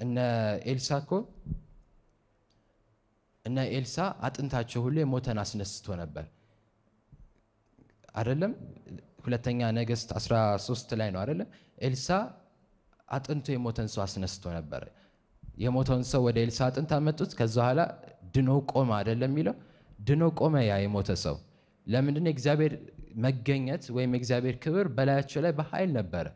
[SPEAKER 2] እነ ኤልሳ እኮ እነ ኤልሳ አጥንታቸው ሁሉ የሞተን አስነስቶ ነበር አይደለም? ሁለተኛ ነገስት 13 ላይ ነው አይደለም? ኤልሳ አጥንቱ የሞተን ሰው አስነስቶ ነበር። የሞተውን ሰው ወደ ኤልሳ አጥንት አመጡት። ከዛ በኋላ ድኖ ቆመ አይደለም የሚለው ድኖ ቆመ ያ የሞተ ሰው ለምንድን እግዚአብሔር መገኘት ወይም የእግዚአብሔር ክብር በላያቸው ላይ በኃይል ነበረ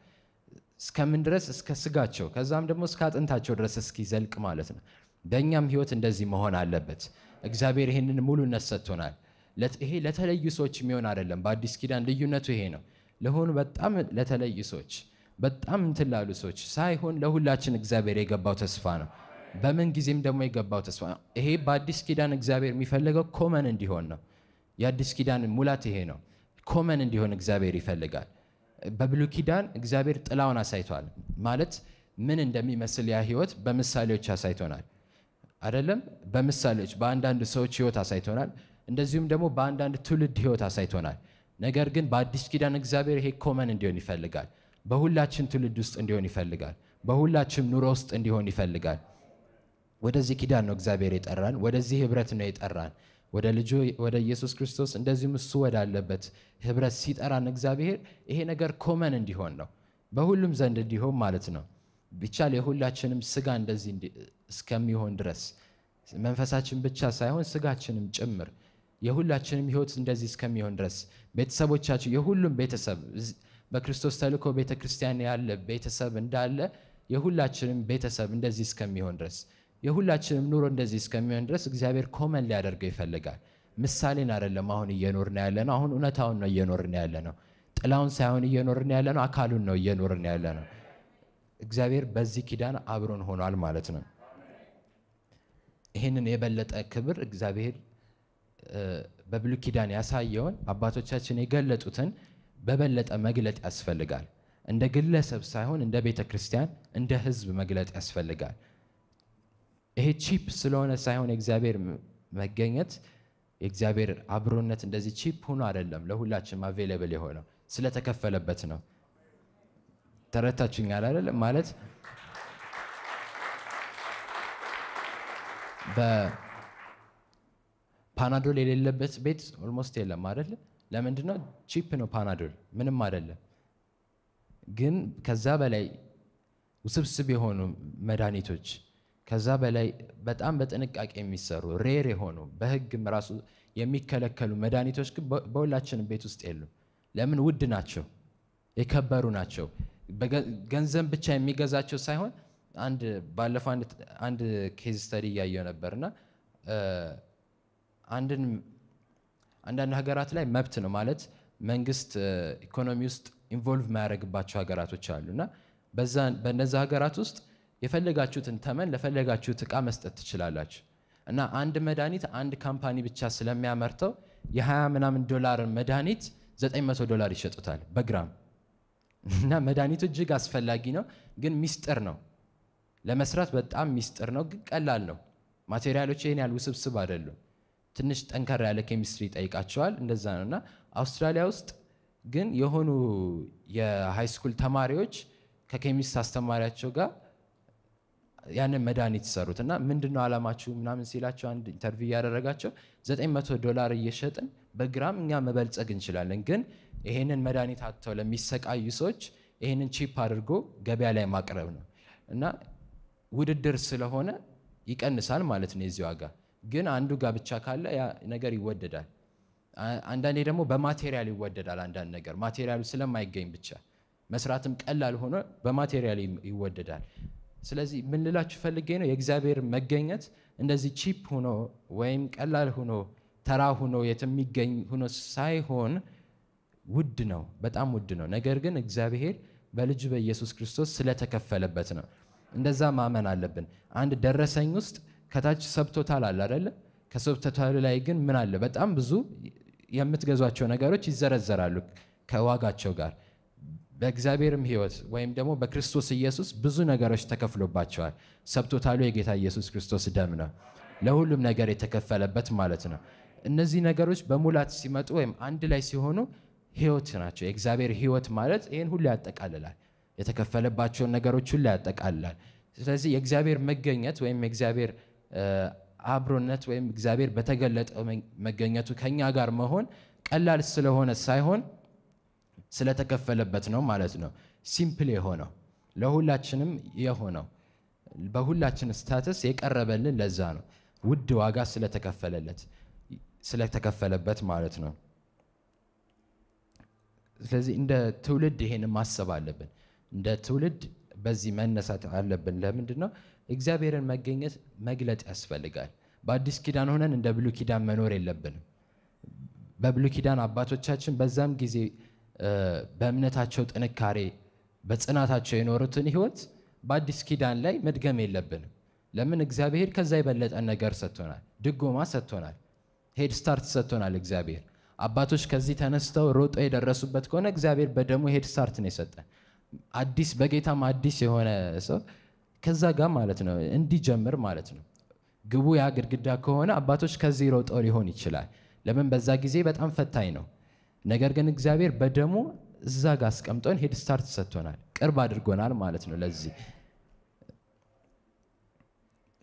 [SPEAKER 2] እስከምን ድረስ እስከ ስጋቸው ከዛም ደግሞ እስከ አጥንታቸው ድረስ እስኪዘልቅ ማለት ነው በእኛም ህይወት እንደዚህ መሆን አለበት እግዚአብሔር ይህንን ሙሉነት ሰጥቶናል ይሄ ለተለዩ ሰዎች የሚሆን አይደለም በአዲስ ኪዳን ልዩነቱ ይሄ ነው ለሆኑ በጣም ለተለዩ ሰዎች በጣም እንትላሉ ሰዎች ሳይሆን ለሁላችን እግዚአብሔር የገባው ተስፋ ነው በምን ጊዜም ደግሞ የገባው ተስፋ ነው። ይሄ በአዲስ ኪዳን እግዚአብሔር የሚፈልገው ኮመን እንዲሆን ነው። የአዲስ ኪዳን ሙላት ይሄ ነው። ኮመን እንዲሆን እግዚአብሔር ይፈልጋል። በብሉይ ኪዳን እግዚአብሔር ጥላውን አሳይቷል። ማለት ምን እንደሚመስል ያ ህይወት በምሳሌዎች አሳይቶናል አይደለም? በምሳሌዎች በአንዳንድ ሰዎች ህይወት አሳይቶናል። እንደዚሁም ደግሞ በአንዳንድ ትውልድ ህይወት አሳይቶናል። ነገር ግን በአዲስ ኪዳን እግዚአብሔር ይሄ ኮመን እንዲሆን ይፈልጋል። በሁላችን ትውልድ ውስጥ እንዲሆን ይፈልጋል። በሁላችንም ኑሮ ውስጥ እንዲሆን ይፈልጋል። ወደዚህ ኪዳን ነው እግዚአብሔር የጠራን፣ ወደዚህ ህብረት ነው የጠራን ወደ ልጁ ወደ ኢየሱስ ክርስቶስ እንደዚሁም እሱ ወዳለበት ህብረት ሲጠራን እግዚአብሔር ይሄ ነገር ኮመን እንዲሆን ነው፣ በሁሉም ዘንድ እንዲሆን ማለት ነው። ቢቻል የሁላችንም ስጋ እንደዚህ እስከሚሆን ድረስ መንፈሳችን ብቻ ሳይሆን ስጋችንም ጭምር የሁላችንም ህይወት እንደዚህ እስከሚሆን ድረስ ቤተሰቦቻችን፣ የሁሉም ቤተሰብ በክርስቶስ ተልእኮ ቤተክርስቲያን ያለ ቤተሰብ እንዳለ የሁላችንም ቤተሰብ እንደዚህ እስከሚሆን ድረስ የሁላችንም ኑሮ እንደዚህ እስከሚሆን ድረስ እግዚአብሔር ኮመን ሊያደርገው ይፈልጋል። ምሳሌን አይደለም አሁን እየኖርን ያለ ነው። አሁን እውነታውን ነው እየኖርን ያለ ነው። ጥላውን ሳይሆን እየኖርን ያለ ነው። አካሉን ነው እየኖርን ያለ ነው። እግዚአብሔር በዚህ ኪዳን አብሮን ሆኗል ማለት ነው። ይህንን የበለጠ ክብር እግዚአብሔር በብሉይ ኪዳን ያሳየውን አባቶቻችን የገለጡትን በበለጠ መግለጥ ያስፈልጋል። እንደ ግለሰብ ሳይሆን እንደ ቤተ ክርስቲያን፣ እንደ ህዝብ መግለጥ ያስፈልጋል። ይሄ ቺፕ ስለሆነ ሳይሆን የእግዚአብሔር መገኘት የእግዚአብሔር አብሮነት እንደዚህ ቺፕ ሆኖ አይደለም፣ ለሁላችንም አቬለብል የሆነው ስለተከፈለበት ነው። ተረታችኛል አይደለም? ማለት በፓናዶል የሌለበት ቤት ኦልሞስት የለም አይደል? ለምንድነው? ቺፕ ነው ፓናዶል፣ ምንም አይደለም። ግን ከዛ በላይ ውስብስብ የሆኑ መድኃኒቶች ከዛ በላይ በጣም በጥንቃቄ የሚሰሩ ሬር የሆኑ በህግም ራሱ የሚከለከሉ መድኃኒቶች ግን በሁላችንም ቤት ውስጥ የሉም። ለምን? ውድ ናቸው፣ የከበሩ ናቸው። ገንዘብ ብቻ የሚገዛቸው ሳይሆን አንድ ባለፈው አንድ ኬዝ ስተዲ እያየው ነበር እና አንድን አንዳንድ ሀገራት ላይ መብት ነው ማለት መንግስት ኢኮኖሚ ውስጥ ኢንቮልቭ የማያደርግባቸው ሀገራቶች አሉ እና በነዛ ሀገራት ውስጥ የፈለጋችሁትን ተመን ለፈለጋችሁት እቃ መስጠት ትችላላችሁ። እና አንድ መድኃኒት አንድ ካምፓኒ ብቻ ስለሚያመርተው የ20 ምናምን ዶላር መድኃኒት 900 ዶላር ይሸጡታል በግራም። እና መድኃኒቱ እጅግ አስፈላጊ ነው፣ ግን ሚስጥር ነው። ለመስራት በጣም ሚስጥር ነው፣ ግን ቀላል ነው። ማቴሪያሎች ይህን ያህል ውስብስብ አይደሉም። ትንሽ ጠንከር ያለ ኬሚስትሪ ይጠይቃቸዋል። እንደዛ ነው እና አውስትራሊያ ውስጥ ግን የሆኑ የሃይስኩል ተማሪዎች ከኬሚስት አስተማሪያቸው ጋር ያንን መድኃኒት ሰሩት እና ምንድነው አላማችሁ ምናምን ሲላቸው አንድ ኢንተርቪው እያደረጋቸው 900 ዶላር እየሸጥን በግራም እኛ መበልጸግ እንችላለን፣ ግን ይሄንን መድኃኒት አጥተው ለሚሰቃዩ ሰዎች ይሄንን ቺፕ አድርጎ ገበያ ላይ ማቅረብ ነው እና ውድድር ስለሆነ ይቀንሳል ማለት ነው የዚህ ዋጋ። ግን አንዱ ጋር ብቻ ካለ ያ ነገር ይወደዳል። አንዳንዴ ደግሞ በማቴሪያል ይወደዳል። አንዳንድ ነገር ማቴሪያሉ ስለማይገኝ ብቻ መስራትም ቀላል ሆኖ በማቴሪያል ይወደዳል። ስለዚህ ምን ልላችሁ ፈልጌ ነው የእግዚአብሔር መገኘት እንደዚህ ቺፕ ሆኖ ወይም ቀላል ሆኖ ተራ ሆኖ የሚገኝ ሆኖ ሳይሆን ውድ ነው፣ በጣም ውድ ነው። ነገር ግን እግዚአብሔር በልጁ በኢየሱስ ክርስቶስ ስለተከፈለበት ነው። እንደዛ ማመን አለብን። አንድ ደረሰኝ ውስጥ ከታች ሰብቶታል አለ አይደለ? ከሰብቶታል ላይ ግን ምን አለ? በጣም ብዙ የምትገዟቸው ነገሮች ይዘረዘራሉ ከዋጋቸው ጋር በእግዚአብሔርም ህይወት ወይም ደግሞ በክርስቶስ ኢየሱስ ብዙ ነገሮች ተከፍሎባቸዋል። ሰብቶታሉ የጌታ ኢየሱስ ክርስቶስ ደም ነው፣ ለሁሉም ነገር የተከፈለበት ማለት ነው። እነዚህ ነገሮች በሙላት ሲመጡ ወይም አንድ ላይ ሲሆኑ ህይወት ናቸው። የእግዚአብሔር ህይወት ማለት ይህን ሁሉ ያጠቃልላል። የተከፈለባቸውን ነገሮች ሁሉ ያጠቃልላል። ስለዚህ የእግዚአብሔር መገኘት ወይም የእግዚአብሔር አብሮነት ወይም እግዚአብሔር በተገለጠ መገኘቱ ከኛ ጋር መሆን ቀላል ስለሆነ ሳይሆን ስለተከፈለበት ነው ማለት ነው። ሲምፕል የሆነው ለሁላችንም የሆነው በሁላችን ስታትስ የቀረበልን ለዛ ነው። ውድ ዋጋ ስለተከፈለለት ስለተከፈለበት ማለት ነው። ስለዚህ እንደ ትውልድ ይሄን ማሰብ አለብን። እንደ ትውልድ በዚህ መነሳት አለብን። ለምንድን ነው እግዚአብሔርን መገኘት መግለጥ ያስፈልጋል። በአዲስ ኪዳን ሆነን እንደ ብሉ ኪዳን መኖር የለብንም። በብሉ ኪዳን አባቶቻችን በዛም ጊዜ በእምነታቸው ጥንካሬ በጽናታቸው የኖሩትን ህይወት በአዲስ ኪዳን ላይ መድገም የለብንም። ለምን? እግዚአብሔር ከዛ የበለጠ ነገር ሰጥቶናል፣ ድጎማ ሰጥቶናል፣ ሄድ ስታርት ሰጥቶናል። እግዚአብሔር አባቶች ከዚህ ተነስተው ሮጦ የደረሱበት ከሆነ እግዚአብሔር በደሞ ሄድ ስታርት ነው የሰጠን። አዲስ በጌታም አዲስ የሆነ ሰው ከዛ ጋር ማለት ነው እንዲጀምር ማለት ነው። ግቡ ያ ግድግዳ ከሆነ አባቶች ከዚህ ሮጠው ሊሆን ይችላል። ለምን? በዛ ጊዜ በጣም ፈታኝ ነው። ነገር ግን እግዚአብሔር በደሙ እዛ ጋር አስቀምጦን ሄድ ስታርት ሰጥቶናል። ቅርብ አድርጎናል ማለት ነው። ለዚህ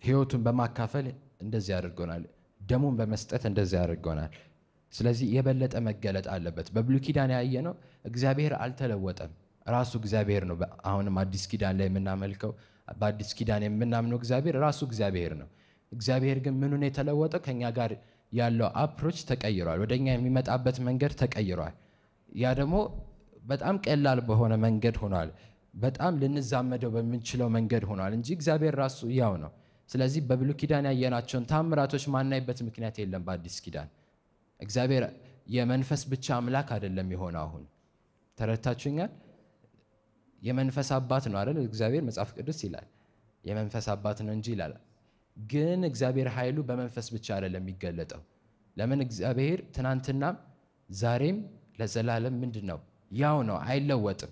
[SPEAKER 2] ህይወቱን በማካፈል እንደዚህ አድርጎናል። ደሙን በመስጠት እንደዚህ አድርጎናል። ስለዚህ የበለጠ መገለጥ አለበት። በብሉ ኪዳን ያየ ነው እግዚአብሔር አልተለወጠም። ራሱ እግዚአብሔር ነው። አሁንም አዲስ ኪዳን ላይ የምናመልከው በአዲስ ኪዳን የምናምነው እግዚአብሔር ራሱ እግዚአብሔር ነው። እግዚአብሔር ግን ምኑን የተለወጠ ከእኛ ጋር ያለው አፕሮች ተቀይሯል። ወደኛ የሚመጣበት መንገድ ተቀይሯል። ያ ደግሞ በጣም ቀላል በሆነ መንገድ ሆኗል። በጣም ልንዛመደው በምንችለው መንገድ ሆኗል እንጂ እግዚአብሔር ራሱ ያው ነው። ስለዚህ በብሉይ ኪዳን ያየናቸውን ታምራቶች ማናይበት ምክንያት የለም። በአዲስ ኪዳን እግዚአብሔር የመንፈስ ብቻ አምላክ አይደለም የሆነ አሁን ተረድታችሁኛል። የመንፈስ አባት ነው አይደል? እግዚአብሔር መጽሐፍ ቅዱስ ይላል የመንፈስ አባት ነው እንጂ ይላል ግን እግዚአብሔር ኃይሉ በመንፈስ ብቻ አይደለም የሚገለጠው። ለምን እግዚአብሔር ትናንትናም ዛሬም ለዘላለም ምንድን ነው? ያው ነው፣ አይለወጥም።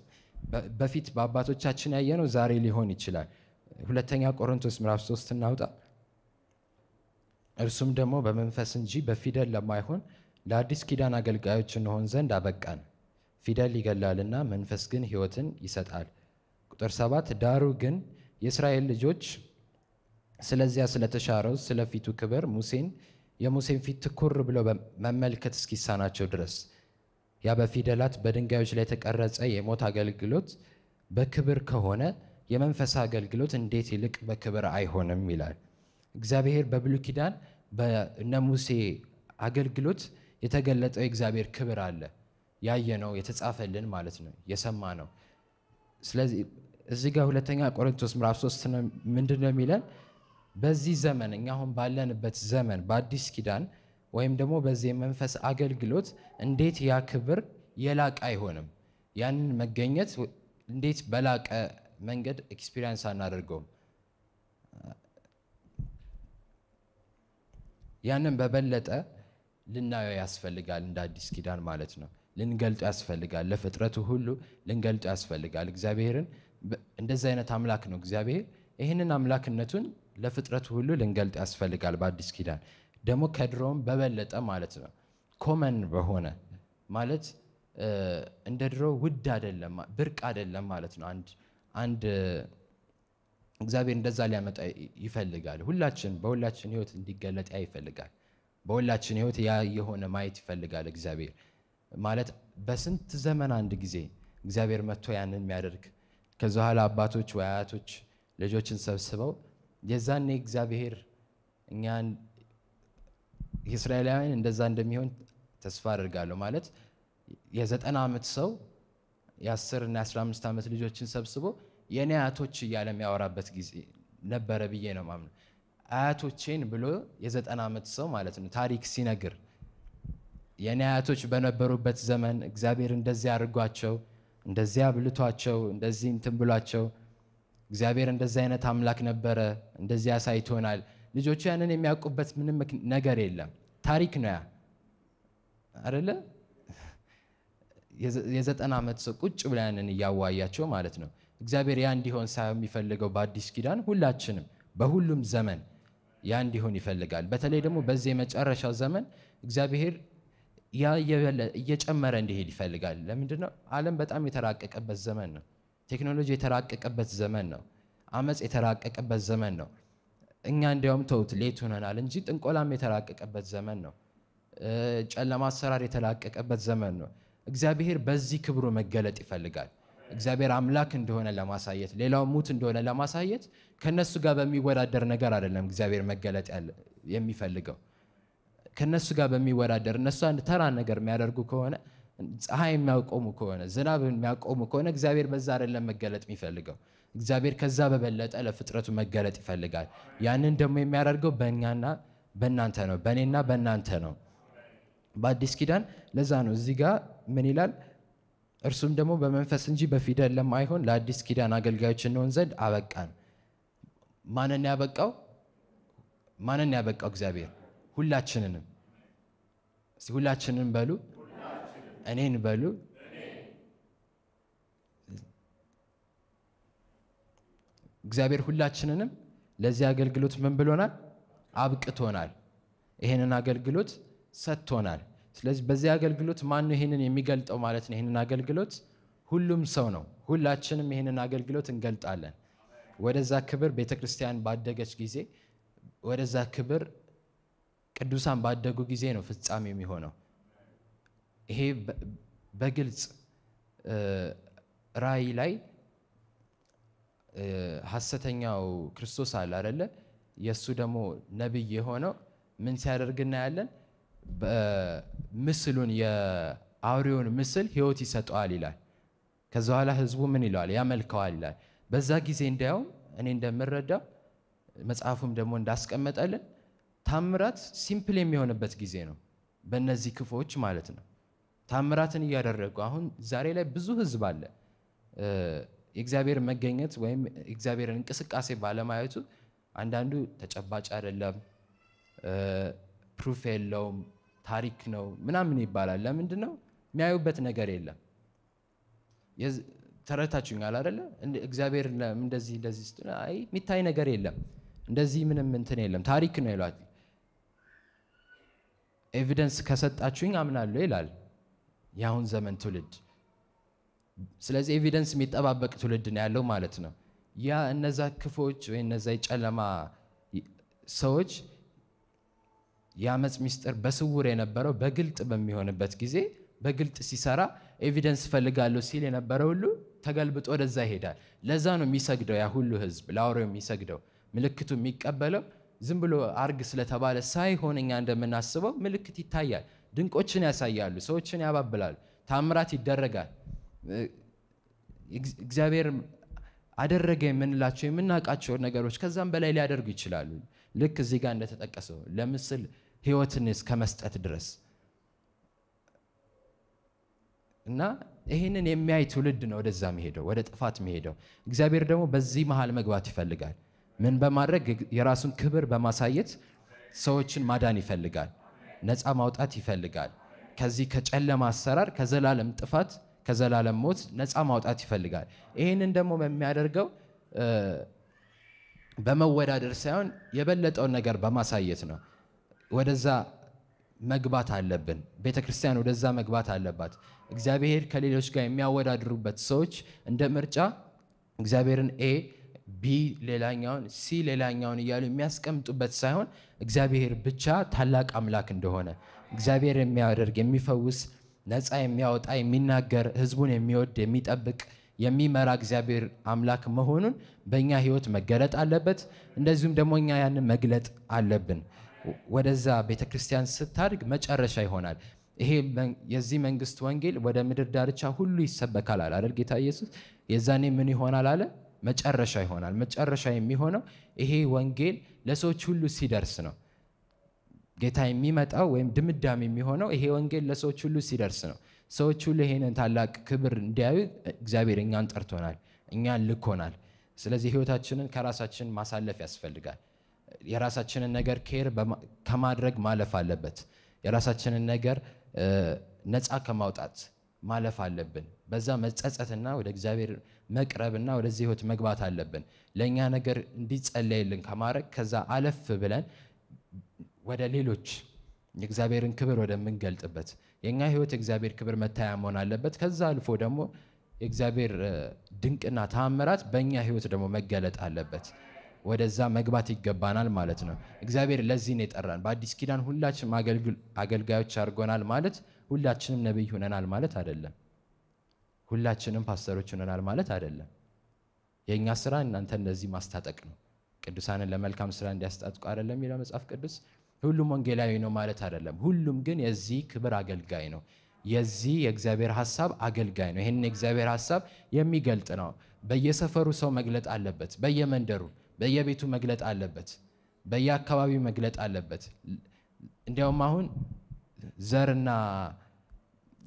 [SPEAKER 2] በፊት በአባቶቻችን ያየነው ዛሬ ሊሆን ይችላል። ሁለተኛ ቆሮንቶስ ምዕራፍ 3 እናውጣ። እርሱም ደግሞ በመንፈስ እንጂ በፊደል ለማይሆን ለአዲስ ኪዳን አገልጋዮች እንሆን ዘንድ አበቃን። ፊደል ይገላልና መንፈስ ግን ሕይወትን ይሰጣል። ቁጥር ሰባት ዳሩ ግን የእስራኤል ልጆች ስለዚያ ስለተሻረው ስለፊቱ ክብር ሙሴን የሙሴን ፊት ትኩር ብሎ መመልከት እስኪሳናቸው ድረስ ያ በፊደላት በድንጋዮች ላይ የተቀረጸ የሞት አገልግሎት በክብር ከሆነ የመንፈስ አገልግሎት እንዴት ይልቅ በክብር አይሆንም ይላል። እግዚአብሔር በብሉ ኪዳን በእነ ሙሴ አገልግሎት የተገለጠው የእግዚአብሔር ክብር አለ። ያየ ነው የተጻፈልን ማለት ነው የሰማ ነው። ስለዚህ እዚህ ጋር ሁለተኛ ቆሮንቶስ ምዕራፍ 3 ምንድን ነው የሚለን? በዚህ ዘመን እኛ አሁን ባለንበት ዘመን በአዲስ ኪዳን ወይም ደግሞ በዚህ የመንፈስ አገልግሎት እንዴት ያ ክብር የላቀ አይሆንም? ያንን መገኘት እንዴት በላቀ መንገድ ኤክስፒሪየንስ አናደርገውም? ያንን በበለጠ ልናየው ያስፈልጋል። እንደ አዲስ ኪዳን ማለት ነው ልንገልጡ ያስፈልጋል። ለፍጥረቱ ሁሉ ልንገልጡ ያስፈልጋል። እግዚአብሔርን እንደዚህ አይነት አምላክ ነው እግዚአብሔር። ይህንን አምላክነቱን ለፍጥረት ሁሉ ልንገልጥ ያስፈልጋል። በአዲስ ኪዳን ደግሞ ከድሮውም በበለጠ ማለት ነው ኮመን በሆነ ማለት እንደ ድሮ ውድ አይደለም፣ ብርቅ አይደለም ማለት ነው። አንድ አንድ እግዚአብሔር እንደዛ ሊያመጣ ይፈልጋል። ሁላችን በሁላችን ህይወት እንዲገለጥ ያ ይፈልጋል። በሁላችን ህይወት ያ የሆነ ማየት ይፈልጋል እግዚአብሔር ማለት በስንት ዘመን አንድ ጊዜ እግዚአብሔር መጥቶ ያንን የሚያደርግ ከዚ በኋላ አባቶች ወይ አያቶች ልጆችን ሰብስበው የዛኔ እግዚአብሔር እኛን የእስራኤላውያን እንደዛ እንደሚሆን ተስፋ አድርጋለሁ። ማለት የዘጠና ዓመት ሰው የአስር እና የአስራ አምስት ዓመት ልጆችን ሰብስቦ የእኔ አያቶች እያለ የሚያወራበት ጊዜ ነበረ ብዬ ነው ማምነው። አያቶቼን ብሎ የዘጠና ዓመት ሰው ማለት ነው ታሪክ ሲነግር የእኔ አያቶች በነበሩበት ዘመን እግዚአብሔር እንደዚህ አድርጓቸው፣ እንደዚህ አብልቷቸው፣ እንደዚህ እንትን ብሏቸው እግዚአብሔር እንደዚህ አይነት አምላክ ነበረ፣ እንደዚህ ያሳይቶናል። ልጆቹ ያንን የሚያውቁበት ምንም ነገር የለም። ታሪክ ነው ያ አደለ የዘጠና ዓመት ሰው ቁጭ ብላ ያንን እያዋያቸው ማለት ነው። እግዚአብሔር ያ እንዲሆን ሳይሆን የሚፈልገው በአዲስ ኪዳን ሁላችንም በሁሉም ዘመን ያ እንዲሆን ይፈልጋል። በተለይ ደግሞ በዚህ የመጨረሻ ዘመን እግዚአብሔር ያ እየጨመረ እንዲሄድ ይፈልጋል። ለምንድነው አለም በጣም የተራቀቀበት ዘመን ነው። ቴክኖሎጂ የተራቀቀበት ዘመን ነው። አመፅ የተራቀቀበት ዘመን ነው። እኛ እንዲያውም ተውት ሌት ሆነናል እንጂ ጥንቆላም የተራቀቀበት ዘመን ነው። ጨለማ አሰራር የተላቀቀበት ዘመን ነው። እግዚአብሔር በዚህ ክብሩ መገለጥ ይፈልጋል። እግዚአብሔር አምላክ እንደሆነ ለማሳየት ሌላው ሙት እንደሆነ ለማሳየት ከነሱ ጋር በሚወዳደር ነገር አይደለም እግዚአብሔር መገለጥ የሚፈልገው። ከነሱ ጋር በሚወዳደር እነሱ አንድ ተራ ነገር የሚያደርጉ ከሆነ ፀሐይ የሚያቆሙ ከሆነ ዝናብ የሚያቆሙ ከሆነ እግዚአብሔር በዛ አይደለም መገለጥ የሚፈልገው። እግዚአብሔር ከዛ በበለጠ ለፍጥረቱ መገለጥ ይፈልጋል። ያንን ደግሞ የሚያደርገው በእኛና በእናንተ ነው፣ በእኔና በእናንተ ነው። በአዲስ ኪዳን ለዛ ነው እዚህ ጋር ምን ይላል? እርሱም ደግሞ በመንፈስ እንጂ በፊደል ለማይሆን ለአዲስ ኪዳን አገልጋዮች እንሆን ዘንድ አበቃን። ማንን ያበቃው? ማንን ያበቃው? እግዚአብሔር ሁላችንንም። ሁላችንን በሉ እኔን በሉ እግዚአብሔር ሁላችንንም ለዚህ አገልግሎት ምን ብሎናል? አብቅቶናል። ይህንን አገልግሎት ሰጥቶናል። ስለዚህ በዚህ አገልግሎት ማን ነው ይህንን የሚገልጠው ማለት ነው? ይሄንን አገልግሎት ሁሉም ሰው ነው። ሁላችንም ይህንን አገልግሎት እንገልጣለን። ወደዛ ክብር ቤተ ክርስቲያን ባደገች ጊዜ፣ ወደዛ ክብር ቅዱሳን ባደጉ ጊዜ ነው ፍጻሜ የሚሆነው። ይሄ በግልጽ ራእይ ላይ ሐሰተኛው ክርስቶስ አለ አደለ? የእሱ ደግሞ ነቢይ የሆነው ምን ሲያደርግ እናያለን? ምስሉን የአውሬውን ምስል ህይወት ይሰጠዋል ይላል። ከዚ በኋላ ህዝቡ ምን ይለዋል? ያመልከዋል ይላል። በዛ ጊዜ እንዲያውም እኔ እንደምረዳው መጽሐፉም ደግሞ እንዳስቀመጠልን ታምራት ሲምፕል የሚሆንበት ጊዜ ነው፣ በእነዚህ ክፉዎች ማለት ነው። ታምራትን እያደረጉ አሁን ዛሬ ላይ ብዙ ህዝብ አለ የእግዚአብሔር መገኘት ወይም እግዚአብሔር እንቅስቃሴ ባለማየቱ አንዳንዱ ተጨባጭ አይደለም፣ ፕሩፍ የለውም፣ ታሪክ ነው ምናምን ይባላል። ለምንድ ነው የሚያዩበት ነገር የለም። ተረታችኛል አደለ እግዚአብሔር እንደዚህ እንደዚህ ስ የሚታይ ነገር የለም፣ እንደዚህ ምንም ምንትን የለም፣ ታሪክ ነው ይሏል። ኤቪደንስ ከሰጣችሁኝ አምናለሁ ይላል። የአሁን ዘመን ትውልድ። ስለዚህ ኤቪደንስ የሚጠባበቅ ትውልድ ነው ያለው ማለት ነው። ያ እነዛ ክፎች ወይ እነዛ የጨለማ ሰዎች የአመፅ ሚስጥር በስውር የነበረው በግልጥ በሚሆንበት ጊዜ በግልጥ ሲሰራ ኤቪደንስ ፈልጋለሁ ሲል የነበረ ሁሉ ተገልብጦ ወደዛ ይሄዳል። ለዛ ነው የሚሰግደው ያ ሁሉ ህዝብ፣ ለአውሬው የሚሰግደው ምልክቱ የሚቀበለው ዝም ብሎ አርግ ስለተባለ ሳይሆን እኛ እንደምናስበው ምልክት ይታያል። ድንቆችን ያሳያሉ፣ ሰዎችን ያባብላሉ፣ ታምራት ይደረጋል። እግዚአብሔር አደረገ የምንላቸው የምናውቃቸው ነገሮች ከዛም በላይ ሊያደርጉ ይችላሉ። ልክ እዚህ ጋር እንደተጠቀሰው ለምስል ህይወትን እስከ መስጠት ድረስ እና ይህንን የሚያይ ትውልድ ነው ወደዛ የሚሄደው ወደ ጥፋት የሚሄደው። እግዚአብሔር ደግሞ በዚህ መሀል መግባት ይፈልጋል። ምን በማድረግ የራሱን ክብር በማሳየት ሰዎችን ማዳን ይፈልጋል። ነፃ ማውጣት ይፈልጋል። ከዚህ ከጨለማ አሰራር፣ ከዘላለም ጥፋት፣ ከዘላለም ሞት ነፃ ማውጣት ይፈልጋል። ይህንን ደግሞ የሚያደርገው በመወዳደር ሳይሆን የበለጠውን ነገር በማሳየት ነው። ወደዛ መግባት አለብን። ቤተ ክርስቲያን ወደዛ መግባት አለባት። እግዚአብሔር ከሌሎች ጋር የሚያወዳድሩበት ሰዎች እንደ ምርጫ እግዚአብሔርን ኤ ቢ ሌላኛውን፣ ሲ ሌላኛውን እያሉ የሚያስቀምጡበት ሳይሆን እግዚአብሔር ብቻ ታላቅ አምላክ እንደሆነ እግዚአብሔር የሚያደርግ የሚፈውስ፣ ነፃ የሚያወጣ፣ የሚናገር፣ ህዝቡን የሚወድ፣ የሚጠብቅ የሚመራ እግዚአብሔር አምላክ መሆኑን በእኛ ህይወት መገለጥ አለበት። እንደዚሁም ደግሞ እኛ ያንን መግለጥ አለብን። ወደዛ ቤተ ክርስቲያን ስታድግ መጨረሻ ይሆናል። ይሄ የዚህ መንግስት ወንጌል ወደ ምድር ዳርቻ ሁሉ ይሰበካል አለ ጌታ ኢየሱስ። የዛኔ ምን ይሆናል አለ መጨረሻ ይሆናል። መጨረሻ የሚሆነው ይሄ ወንጌል ለሰዎች ሁሉ ሲደርስ ነው። ጌታ የሚመጣው ወይም ድምዳሜ የሚሆነው ይሄ ወንጌል ለሰዎች ሁሉ ሲደርስ ነው። ሰዎች ሁሉ ይሄንን ታላቅ ክብር እንዲያዩ እግዚአብሔር እኛን ጠርቶናል፣ እኛን ልኮናል። ስለዚህ ህይወታችንን ከራሳችን ማሳለፍ ያስፈልጋል። የራሳችንን ነገር ኬር ከማድረግ ማለፍ አለበት። የራሳችንን ነገር ነፃ ከማውጣት ማለፍ አለብን። በዛ መጸጸትና ወደ እግዚአብሔር መቅረብና ወደዚህ ህይወት መግባት አለብን። ለእኛ ነገር እንዲጸለይልን ከማድረግ ከዛ አለፍ ብለን ወደ ሌሎች የእግዚአብሔርን ክብር ወደምንገልጥበት የእኛ ህይወት የእግዚአብሔር ክብር መታያ መሆን አለበት። ከዛ አልፎ ደግሞ የእግዚአብሔር ድንቅና ተአምራት በእኛ ህይወት ደግሞ መገለጥ አለበት። ወደዛ መግባት ይገባናል ማለት ነው። እግዚአብሔር ለዚህ ነው የጠራን። በአዲስ ኪዳን ሁላችንም አገልጋዮች አድርጎናል ማለት ሁላችንም ነቢይ ሆነናል ማለት አይደለም። ሁላችንም ፓስተሮች ሆነናል ማለት አይደለም። የእኛ ስራ እናንተ እንደዚህ ማስታጠቅ ነው። ቅዱሳንን ለመልካም ስራ እንዲያስታጥቁ አይደለም የሚለው መጽሐፍ ቅዱስ። ሁሉም ወንጌላዊ ነው ማለት አይደለም። ሁሉም ግን የዚህ ክብር አገልጋይ ነው። የዚህ የእግዚአብሔር ሀሳብ አገልጋይ ነው። ይህን የእግዚአብሔር ሀሳብ የሚገልጥ ነው። በየሰፈሩ ሰው መግለጥ አለበት። በየመንደሩ በየቤቱ መግለጥ አለበት። በየአካባቢው መግለጥ አለበት። እንዲያውም አሁን ዘርና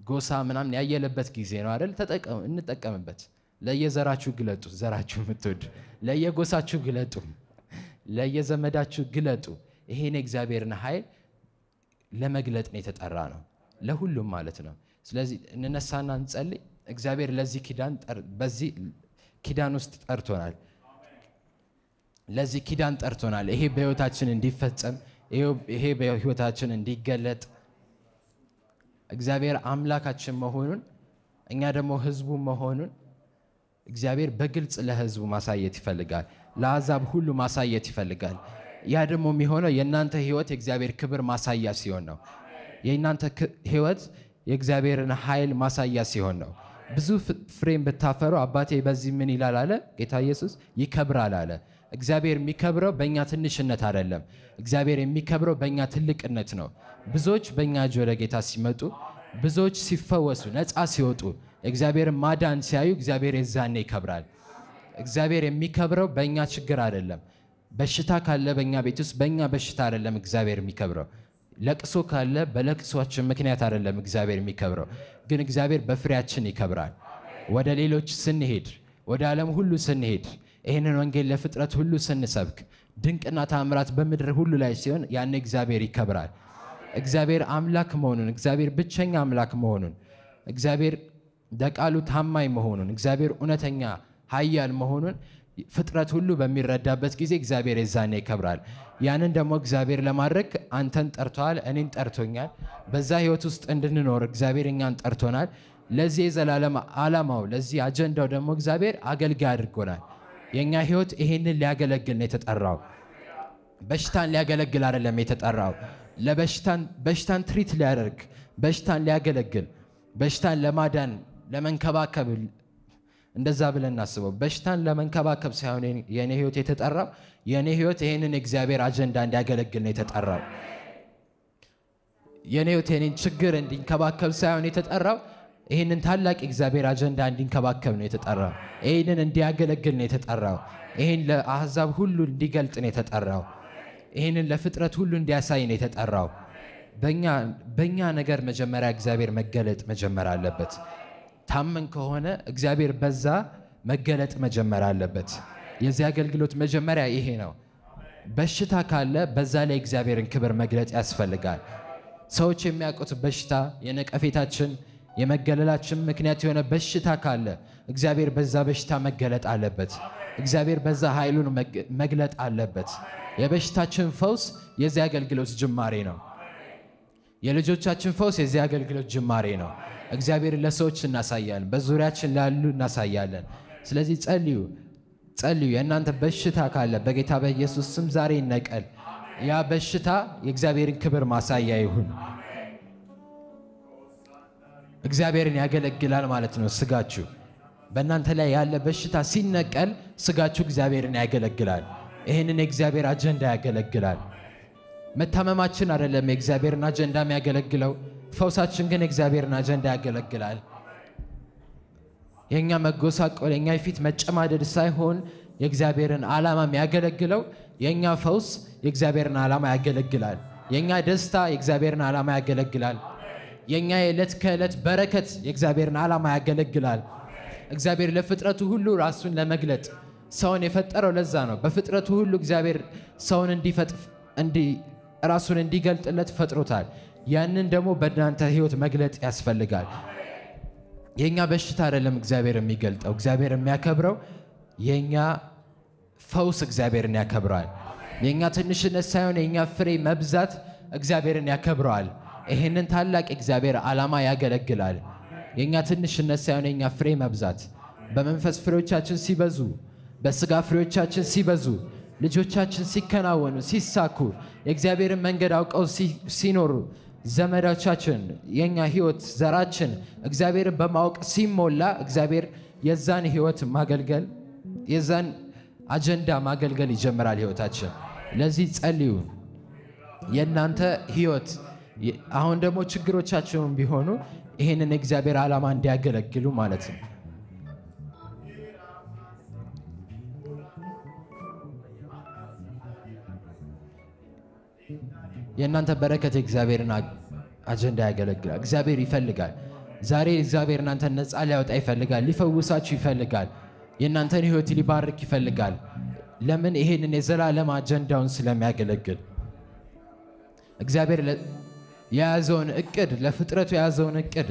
[SPEAKER 2] ጎሳ ምናምን ያየለበት ጊዜ ነው አይደል? ተጠቀም እንጠቀምበት። ለየዘራችሁ ግለጡ፣ ዘራችሁ የምትወዱ ለየጎሳችሁ ግለጡ፣ ለየዘመዳችሁ ግለጡ። ይሄን የእግዚአብሔርን ኃይል ለመግለጥ ነው የተጠራ ነው፣ ለሁሉም ማለት ነው። ስለዚህ እንነሳና እንጸልይ። እግዚአብሔር ለዚህ ኪዳን በዚህ ኪዳን ውስጥ ጠርቶናል፣ ለዚህ ኪዳን ጠርቶናል። ይሄ በህይወታችን እንዲፈጸም ይሄ በህይወታችን እንዲገለጥ እግዚአብሔር አምላካችን መሆኑን እኛ ደግሞ ህዝቡ መሆኑን እግዚአብሔር በግልጽ ለህዝቡ ማሳየት ይፈልጋል። ለአዛብ ሁሉ ማሳየት ይፈልጋል። ያ ደግሞ የሚሆነው የእናንተ ህይወት የእግዚአብሔር ክብር ማሳያ ሲሆን ነው። የእናንተ ህይወት የእግዚአብሔርን ኃይል ማሳያ ሲሆን ነው። ብዙ ፍሬም ብታፈሩ አባቴ በዚህ ምን ይላል አለ ጌታ ኢየሱስ ይከብራል አለ። እግዚአብሔር የሚከብረው በእኛ ትንሽነት አይደለም። እግዚአብሔር የሚከብረው በእኛ ትልቅነት ነው። ብዙዎች በእኛ እጅ ወደ ጌታ ሲመጡ፣ ብዙዎች ሲፈወሱ፣ ነፃ ሲወጡ፣ እግዚአብሔር ማዳን ሲያዩ እግዚአብሔር የዛኔ ይከብራል። እግዚአብሔር የሚከብረው በእኛ ችግር አይደለም። በሽታ ካለ በእኛ ቤት ውስጥ በእኛ በሽታ አይደለም እግዚአብሔር የሚከብረው። ለቅሶ ካለ በለቅሶችን ምክንያት አይደለም እግዚአብሔር የሚከብረው፣ ግን እግዚአብሔር በፍሬያችን ይከብራል። ወደ ሌሎች ስንሄድ፣ ወደ ዓለም ሁሉ ስንሄድ ይህንን ወንጌል ለፍጥረት ሁሉ ስንሰብክ ድንቅና ታምራት በምድር ሁሉ ላይ ሲሆን ያን እግዚአብሔር ይከብራል። እግዚአብሔር አምላክ መሆኑን፣ እግዚአብሔር ብቸኛ አምላክ መሆኑን፣ እግዚአብሔር ለቃሉ ታማኝ መሆኑን፣ እግዚአብሔር እውነተኛ ኃያል መሆኑን ፍጥረት ሁሉ በሚረዳበት ጊዜ እግዚአብሔር የዛኔ ይከብራል። ያንን ደግሞ እግዚአብሔር ለማድረግ አንተን ጠርተዋል፣ እኔን ጠርቶኛል። በዛ ህይወት ውስጥ እንድንኖር እግዚአብሔር እኛን ጠርቶናል። ለዚህ የዘላለም ዓላማው ለዚህ አጀንዳው ደግሞ እግዚአብሔር አገልጋይ አድርጎናል። የእኛ ህይወት ይሄንን ሊያገለግል ነው የተጠራው። በሽታን ሊያገለግል አይደለም የተጠራው። ለበሽታን በሽታን ትሪት ሊያደርግ በሽታን ሊያገለግል በሽታን ለማዳን ለመንከባከብ እንደዛ ብለን እናስበው። በሽታን ለመንከባከብ ሳይሆን የእኔ ህይወት የተጠራው የእኔ ህይወት ይህንን የእግዚአብሔር አጀንዳ እንዲያገለግል ነው የተጠራው። የእኔ ህይወት የኔን ችግር እንዲንከባከብ ሳይሆን የተጠራው ይህንን ታላቅ የእግዚአብሔር አጀንዳ እንዲንከባከብ ነው የተጠራው። ይህንን እንዲያገለግል ነው የተጠራው። ይህን ለአሕዛብ ሁሉ እንዲገልጥ ነው የተጠራው። ይህንን ለፍጥረት ሁሉ እንዲያሳይ ነው የተጠራው። በእኛ ነገር መጀመሪያ እግዚአብሔር መገለጥ መጀመር አለበት። ታመን ከሆነ እግዚአብሔር በዛ መገለጥ መጀመር አለበት። የዚህ አገልግሎት መጀመሪያ ይሄ ነው። በሽታ ካለ በዛ ላይ እግዚአብሔርን ክብር መግለጥ ያስፈልጋል። ሰዎች የሚያውቁት በሽታ የነቀፌታችን የመገለላችን ምክንያት የሆነ በሽታ ካለ እግዚአብሔር በዛ በሽታ መገለጥ አለበት። እግዚአብሔር በዛ ኃይሉን መግለጥ አለበት። የበሽታችን ፈውስ የዚህ አገልግሎት ጅማሬ ነው። የልጆቻችን ፈውስ የዚህ አገልግሎት ጅማሬ ነው። እግዚአብሔር ለሰዎች እናሳያለን፣ በዙሪያችን ላሉ እናሳያለን። ስለዚህ ጸልዩ፣ ጸልዩ። የእናንተ በሽታ ካለ በጌታ በኢየሱስ ስም ዛሬ ይነቀል። ያ በሽታ የእግዚአብሔርን ክብር ማሳያ ይሁን። እግዚአብሔርን ያገለግላል ማለት ነው። ስጋችሁ በእናንተ ላይ ያለ በሽታ ሲነቀል ስጋችሁ እግዚአብሔርን ያገለግላል። ይህንን የእግዚአብሔር አጀንዳ ያገለግላል። መታመማችን አይደለም የእግዚአብሔርን አጀንዳ የሚያገለግለው፣ ፈውሳችን ግን የእግዚአብሔርን አጀንዳ ያገለግላል። የእኛ መጎሳቆል፣ የእኛ የፊት መጨማደድ ሳይሆን የእግዚአብሔርን ዓላማ የሚያገለግለው የእኛ ፈውስ የእግዚአብሔርን ዓላማ ያገለግላል። የእኛ ደስታ የእግዚአብሔርን ዓላማ ያገለግላል። የእኛ የዕለት ከዕለት በረከት የእግዚአብሔርን ዓላማ ያገለግላል። እግዚአብሔር ለፍጥረቱ ሁሉ ራሱን ለመግለጥ ሰውን የፈጠረው ለዛ ነው። በፍጥረቱ ሁሉ እግዚአብሔር ሰውን እንዲፈጥፍ ራሱን እንዲገልጥለት ፈጥሮታል። ያንን ደግሞ በእናንተ ህይወት መግለጥ ያስፈልጋል። የእኛ በሽታ አይደለም እግዚአብሔር የሚገልጠው። እግዚአብሔር የሚያከብረው የእኛ ፈውስ እግዚአብሔርን ያከብረዋል። የእኛ ትንሽነት ሳይሆን የእኛ ፍሬ መብዛት እግዚአብሔርን ያከብረዋል። ይህንን ታላቅ እግዚአብሔር ዓላማ ያገለግላል። የእኛ ትንሽነት ሳይሆን የእኛ ፍሬ መብዛት በመንፈስ ፍሬዎቻችን ሲበዙ፣ በስጋ ፍሬዎቻችን ሲበዙ፣ ልጆቻችን ሲከናወኑ፣ ሲሳኩ፣ የእግዚአብሔርን መንገድ አውቀው ሲኖሩ፣ ዘመዳቻችን የእኛ ህይወት፣ ዘራችን እግዚአብሔርን በማወቅ ሲሞላ እግዚአብሔር የዛን ህይወት ማገልገል የዛን አጀንዳ ማገልገል ይጀምራል ህይወታችን። ለዚህ ጸልዩ። የእናንተ ህይወት አሁን ደግሞ ችግሮቻቸውን ቢሆኑ ይህንን እግዚአብሔር ዓላማ እንዲያገለግሉ ማለት ነው። የእናንተ በረከት የእግዚአብሔርን አጀንዳ ያገለግላል። እግዚአብሔር ይፈልጋል። ዛሬ እግዚአብሔር እናንተ ነፃ ሊያወጣ ይፈልጋል። ሊፈውሳችሁ ይፈልጋል። የእናንተን ሕይወት ሊባርክ ይፈልጋል። ለምን? ይሄንን የዘላለም አጀንዳውን ስለሚያገለግል እግዚአብሔር የያዘውን እቅድ ለፍጥረቱ የያዘውን እቅድ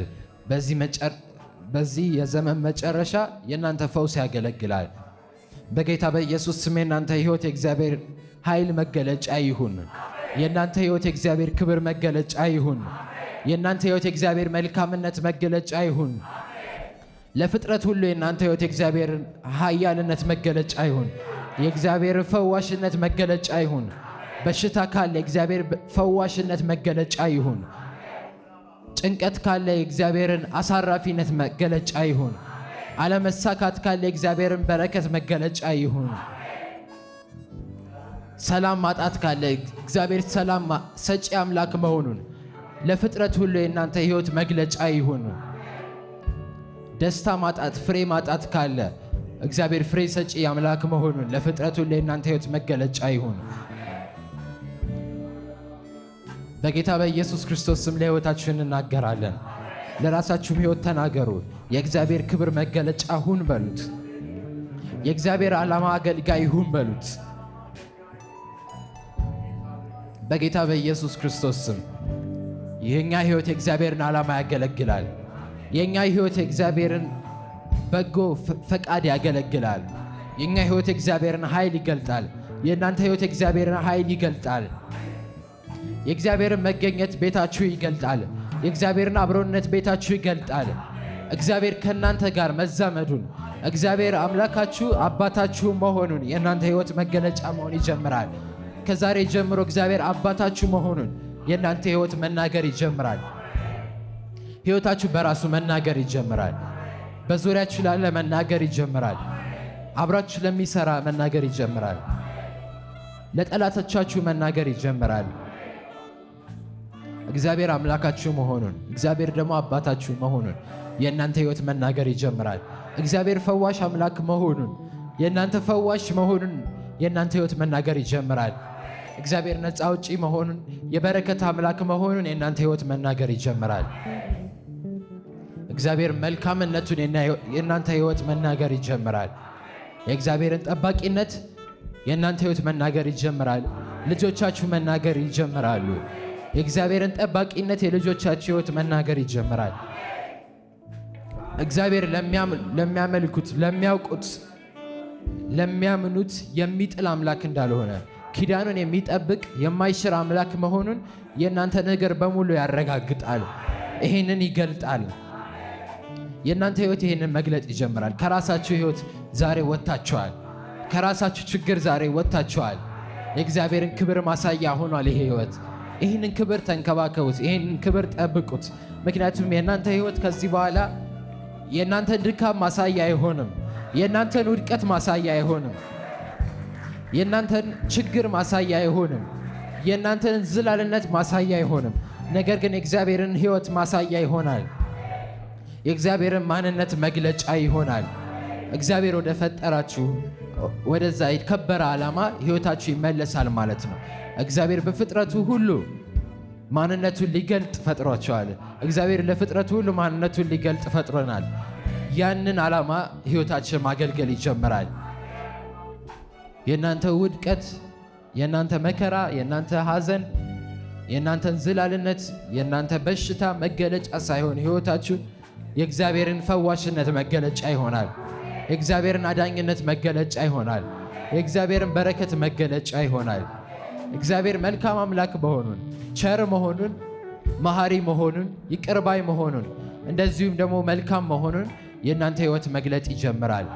[SPEAKER 2] በዚህ የዘመን መጨረሻ የእናንተ ፈውስ ያገለግላል። በጌታ በኢየሱስ ስሜ እናንተ ህይወት የእግዚአብሔር ኃይል መገለጫ ይሁን። የእናንተ ህይወት የእግዚአብሔር ክብር መገለጫ ይሁን። የእናንተ ህይወት የእግዚአብሔር መልካምነት መገለጫ ይሁን። ለፍጥረት ሁሉ የእናንተ ህይወት የእግዚአብሔር ኃያልነት መገለጫ ይሁን። የእግዚአብሔር ፈዋሽነት መገለጫ ይሁን። በሽታ ካለ እግዚአብሔር ፈዋሽነት መገለጫ ይሁን። ጭንቀት ካለ የእግዚአብሔርን አሳራፊነት መገለጫ ይሁን። አለመሳካት ካለ የእግዚአብሔርን በረከት መገለጫ ይሁን። ሰላም ማጣት ካለ እግዚአብሔር ሰላም ሰጪ አምላክ መሆኑን ለፍጥረት ሁሉ የእናንተ ሕይወት መግለጫ ይሁን። ደስታ ማጣት፣ ፍሬ ማጣት ካለ እግዚአብሔር ፍሬ ሰጪ አምላክ መሆኑን ለፍጥረት ሁሉ የእናንተ ሕይወት መገለጫ ይሁን። በጌታ በኢየሱስ ክርስቶስ ስም ለህይወታችሁ እንናገራለን። ለራሳችሁም ሕይወት ተናገሩ። የእግዚአብሔር ክብር መገለጫ ሁን በሉት። የእግዚአብሔር ዓላማ አገልጋይ ሁን በሉት። በጌታ በኢየሱስ ክርስቶስ ስም የእኛ ሕይወት የእግዚአብሔርን ዓላማ ያገለግላል። የእኛ ሕይወት የእግዚአብሔርን በጎ ፈቃድ ያገለግላል። የእኛ ሕይወት የእግዚአብሔርን ኃይል ይገልጣል። የእናንተ ሕይወት የእግዚአብሔርን ኃይል ይገልጣል። የእግዚአብሔርን መገኘት ቤታችሁ ይገልጣል። የእግዚአብሔርን አብሮነት ቤታችሁ ይገልጣል። እግዚአብሔር ከእናንተ ጋር መዛመዱን እግዚአብሔር አምላካችሁ አባታችሁ መሆኑን የእናንተ ሕይወት መገለጫ መሆን ይጀምራል። ከዛሬ ጀምሮ እግዚአብሔር አባታችሁ መሆኑን የእናንተ ሕይወት መናገር ይጀምራል። ሕይወታችሁ በራሱ መናገር ይጀምራል። በዙሪያችሁ ላለ መናገር ይጀምራል። አብራችሁ ለሚሰራ መናገር ይጀምራል። ለጠላቶቻችሁ መናገር ይጀምራል። እግዚአብሔር አምላካችሁ መሆኑን እግዚአብሔር ደግሞ አባታችሁ መሆኑን የእናንተ ህይወት መናገር ይጀምራል። እግዚአብሔር ፈዋሽ አምላክ መሆኑን የእናንተ ፈዋሽ መሆኑን የእናንተ ህይወት መናገር ይጀምራል። እግዚአብሔር ነፃ አውጪ መሆኑን የበረከት አምላክ መሆኑን የእናንተ ህይወት መናገር ይጀምራል። እግዚአብሔር መልካምነቱን የእናንተ ህይወት መናገር ይጀምራል። የእግዚአብሔርን ጠባቂነት የእናንተ ህይወት መናገር ይጀምራል። ልጆቻችሁ መናገር ይጀምራሉ። የእግዚአብሔርን ጠባቂነት የልጆቻቸው ህይወት መናገር ይጀምራል። እግዚአብሔር ለሚያመልኩት፣ ለሚያውቁት፣ ለሚያምኑት የሚጥል አምላክ እንዳልሆነ ኪዳኑን የሚጠብቅ የማይሽር አምላክ መሆኑን የእናንተ ነገር በሙሉ ያረጋግጣል። ይህንን ይገልጣል። የእናንተ ህይወት ይህንን መግለጥ ይጀምራል። ከራሳችሁ ህይወት ዛሬ ወጥታችኋል። ከራሳችሁ ችግር ዛሬ ወጥታችኋል። የእግዚአብሔርን ክብር ማሳያ ሆኗል ይሄ ህይወት። ይህንን ክብር ተንከባከቡት፣ ይህንን ክብር ጠብቁት። ምክንያቱም የእናንተ ህይወት ከዚህ በኋላ የእናንተን ድካም ማሳያ አይሆንም። የእናንተን ውድቀት ማሳያ አይሆንም። የእናንተን ችግር ማሳያ አይሆንም። የእናንተን ዝላልነት ማሳያ አይሆንም። ነገር ግን የእግዚአብሔርን ህይወት ማሳያ ይሆናል። የእግዚአብሔርን ማንነት መግለጫ ይሆናል። እግዚአብሔር ወደ ፈጠራችሁ ወደዛ የከበረ ዓላማ ህይወታችሁ ይመለሳል ማለት ነው። እግዚአብሔር በፍጥረቱ ሁሉ ማንነቱን ሊገልጥ ፈጥሯቸዋል። እግዚአብሔር ለፍጥረቱ ሁሉ ማንነቱን ሊገልጥ ፈጥሮናል። ያንን ዓላማ ህይወታችን ማገልገል ይጀምራል። የእናንተ ውድቀት፣ የእናንተ መከራ፣ የእናንተ ሐዘን፣ የእናንተን ዝላልነት፣ የእናንተ በሽታ መገለጫ ሳይሆን ሕይወታችሁ የእግዚአብሔርን ፈዋሽነት መገለጫ ይሆናል። የእግዚአብሔርን አዳኝነት መገለጫ ይሆናል። የእግዚአብሔርን በረከት መገለጫ ይሆናል። እግዚአብሔር መልካም አምላክ መሆኑን፣ ቸር መሆኑን፣ መሐሪ መሆኑን፣ ይቅርባይ መሆኑን እንደዚሁም ደግሞ መልካም መሆኑን የእናንተ ህይወት መግለጥ ይጀምራል።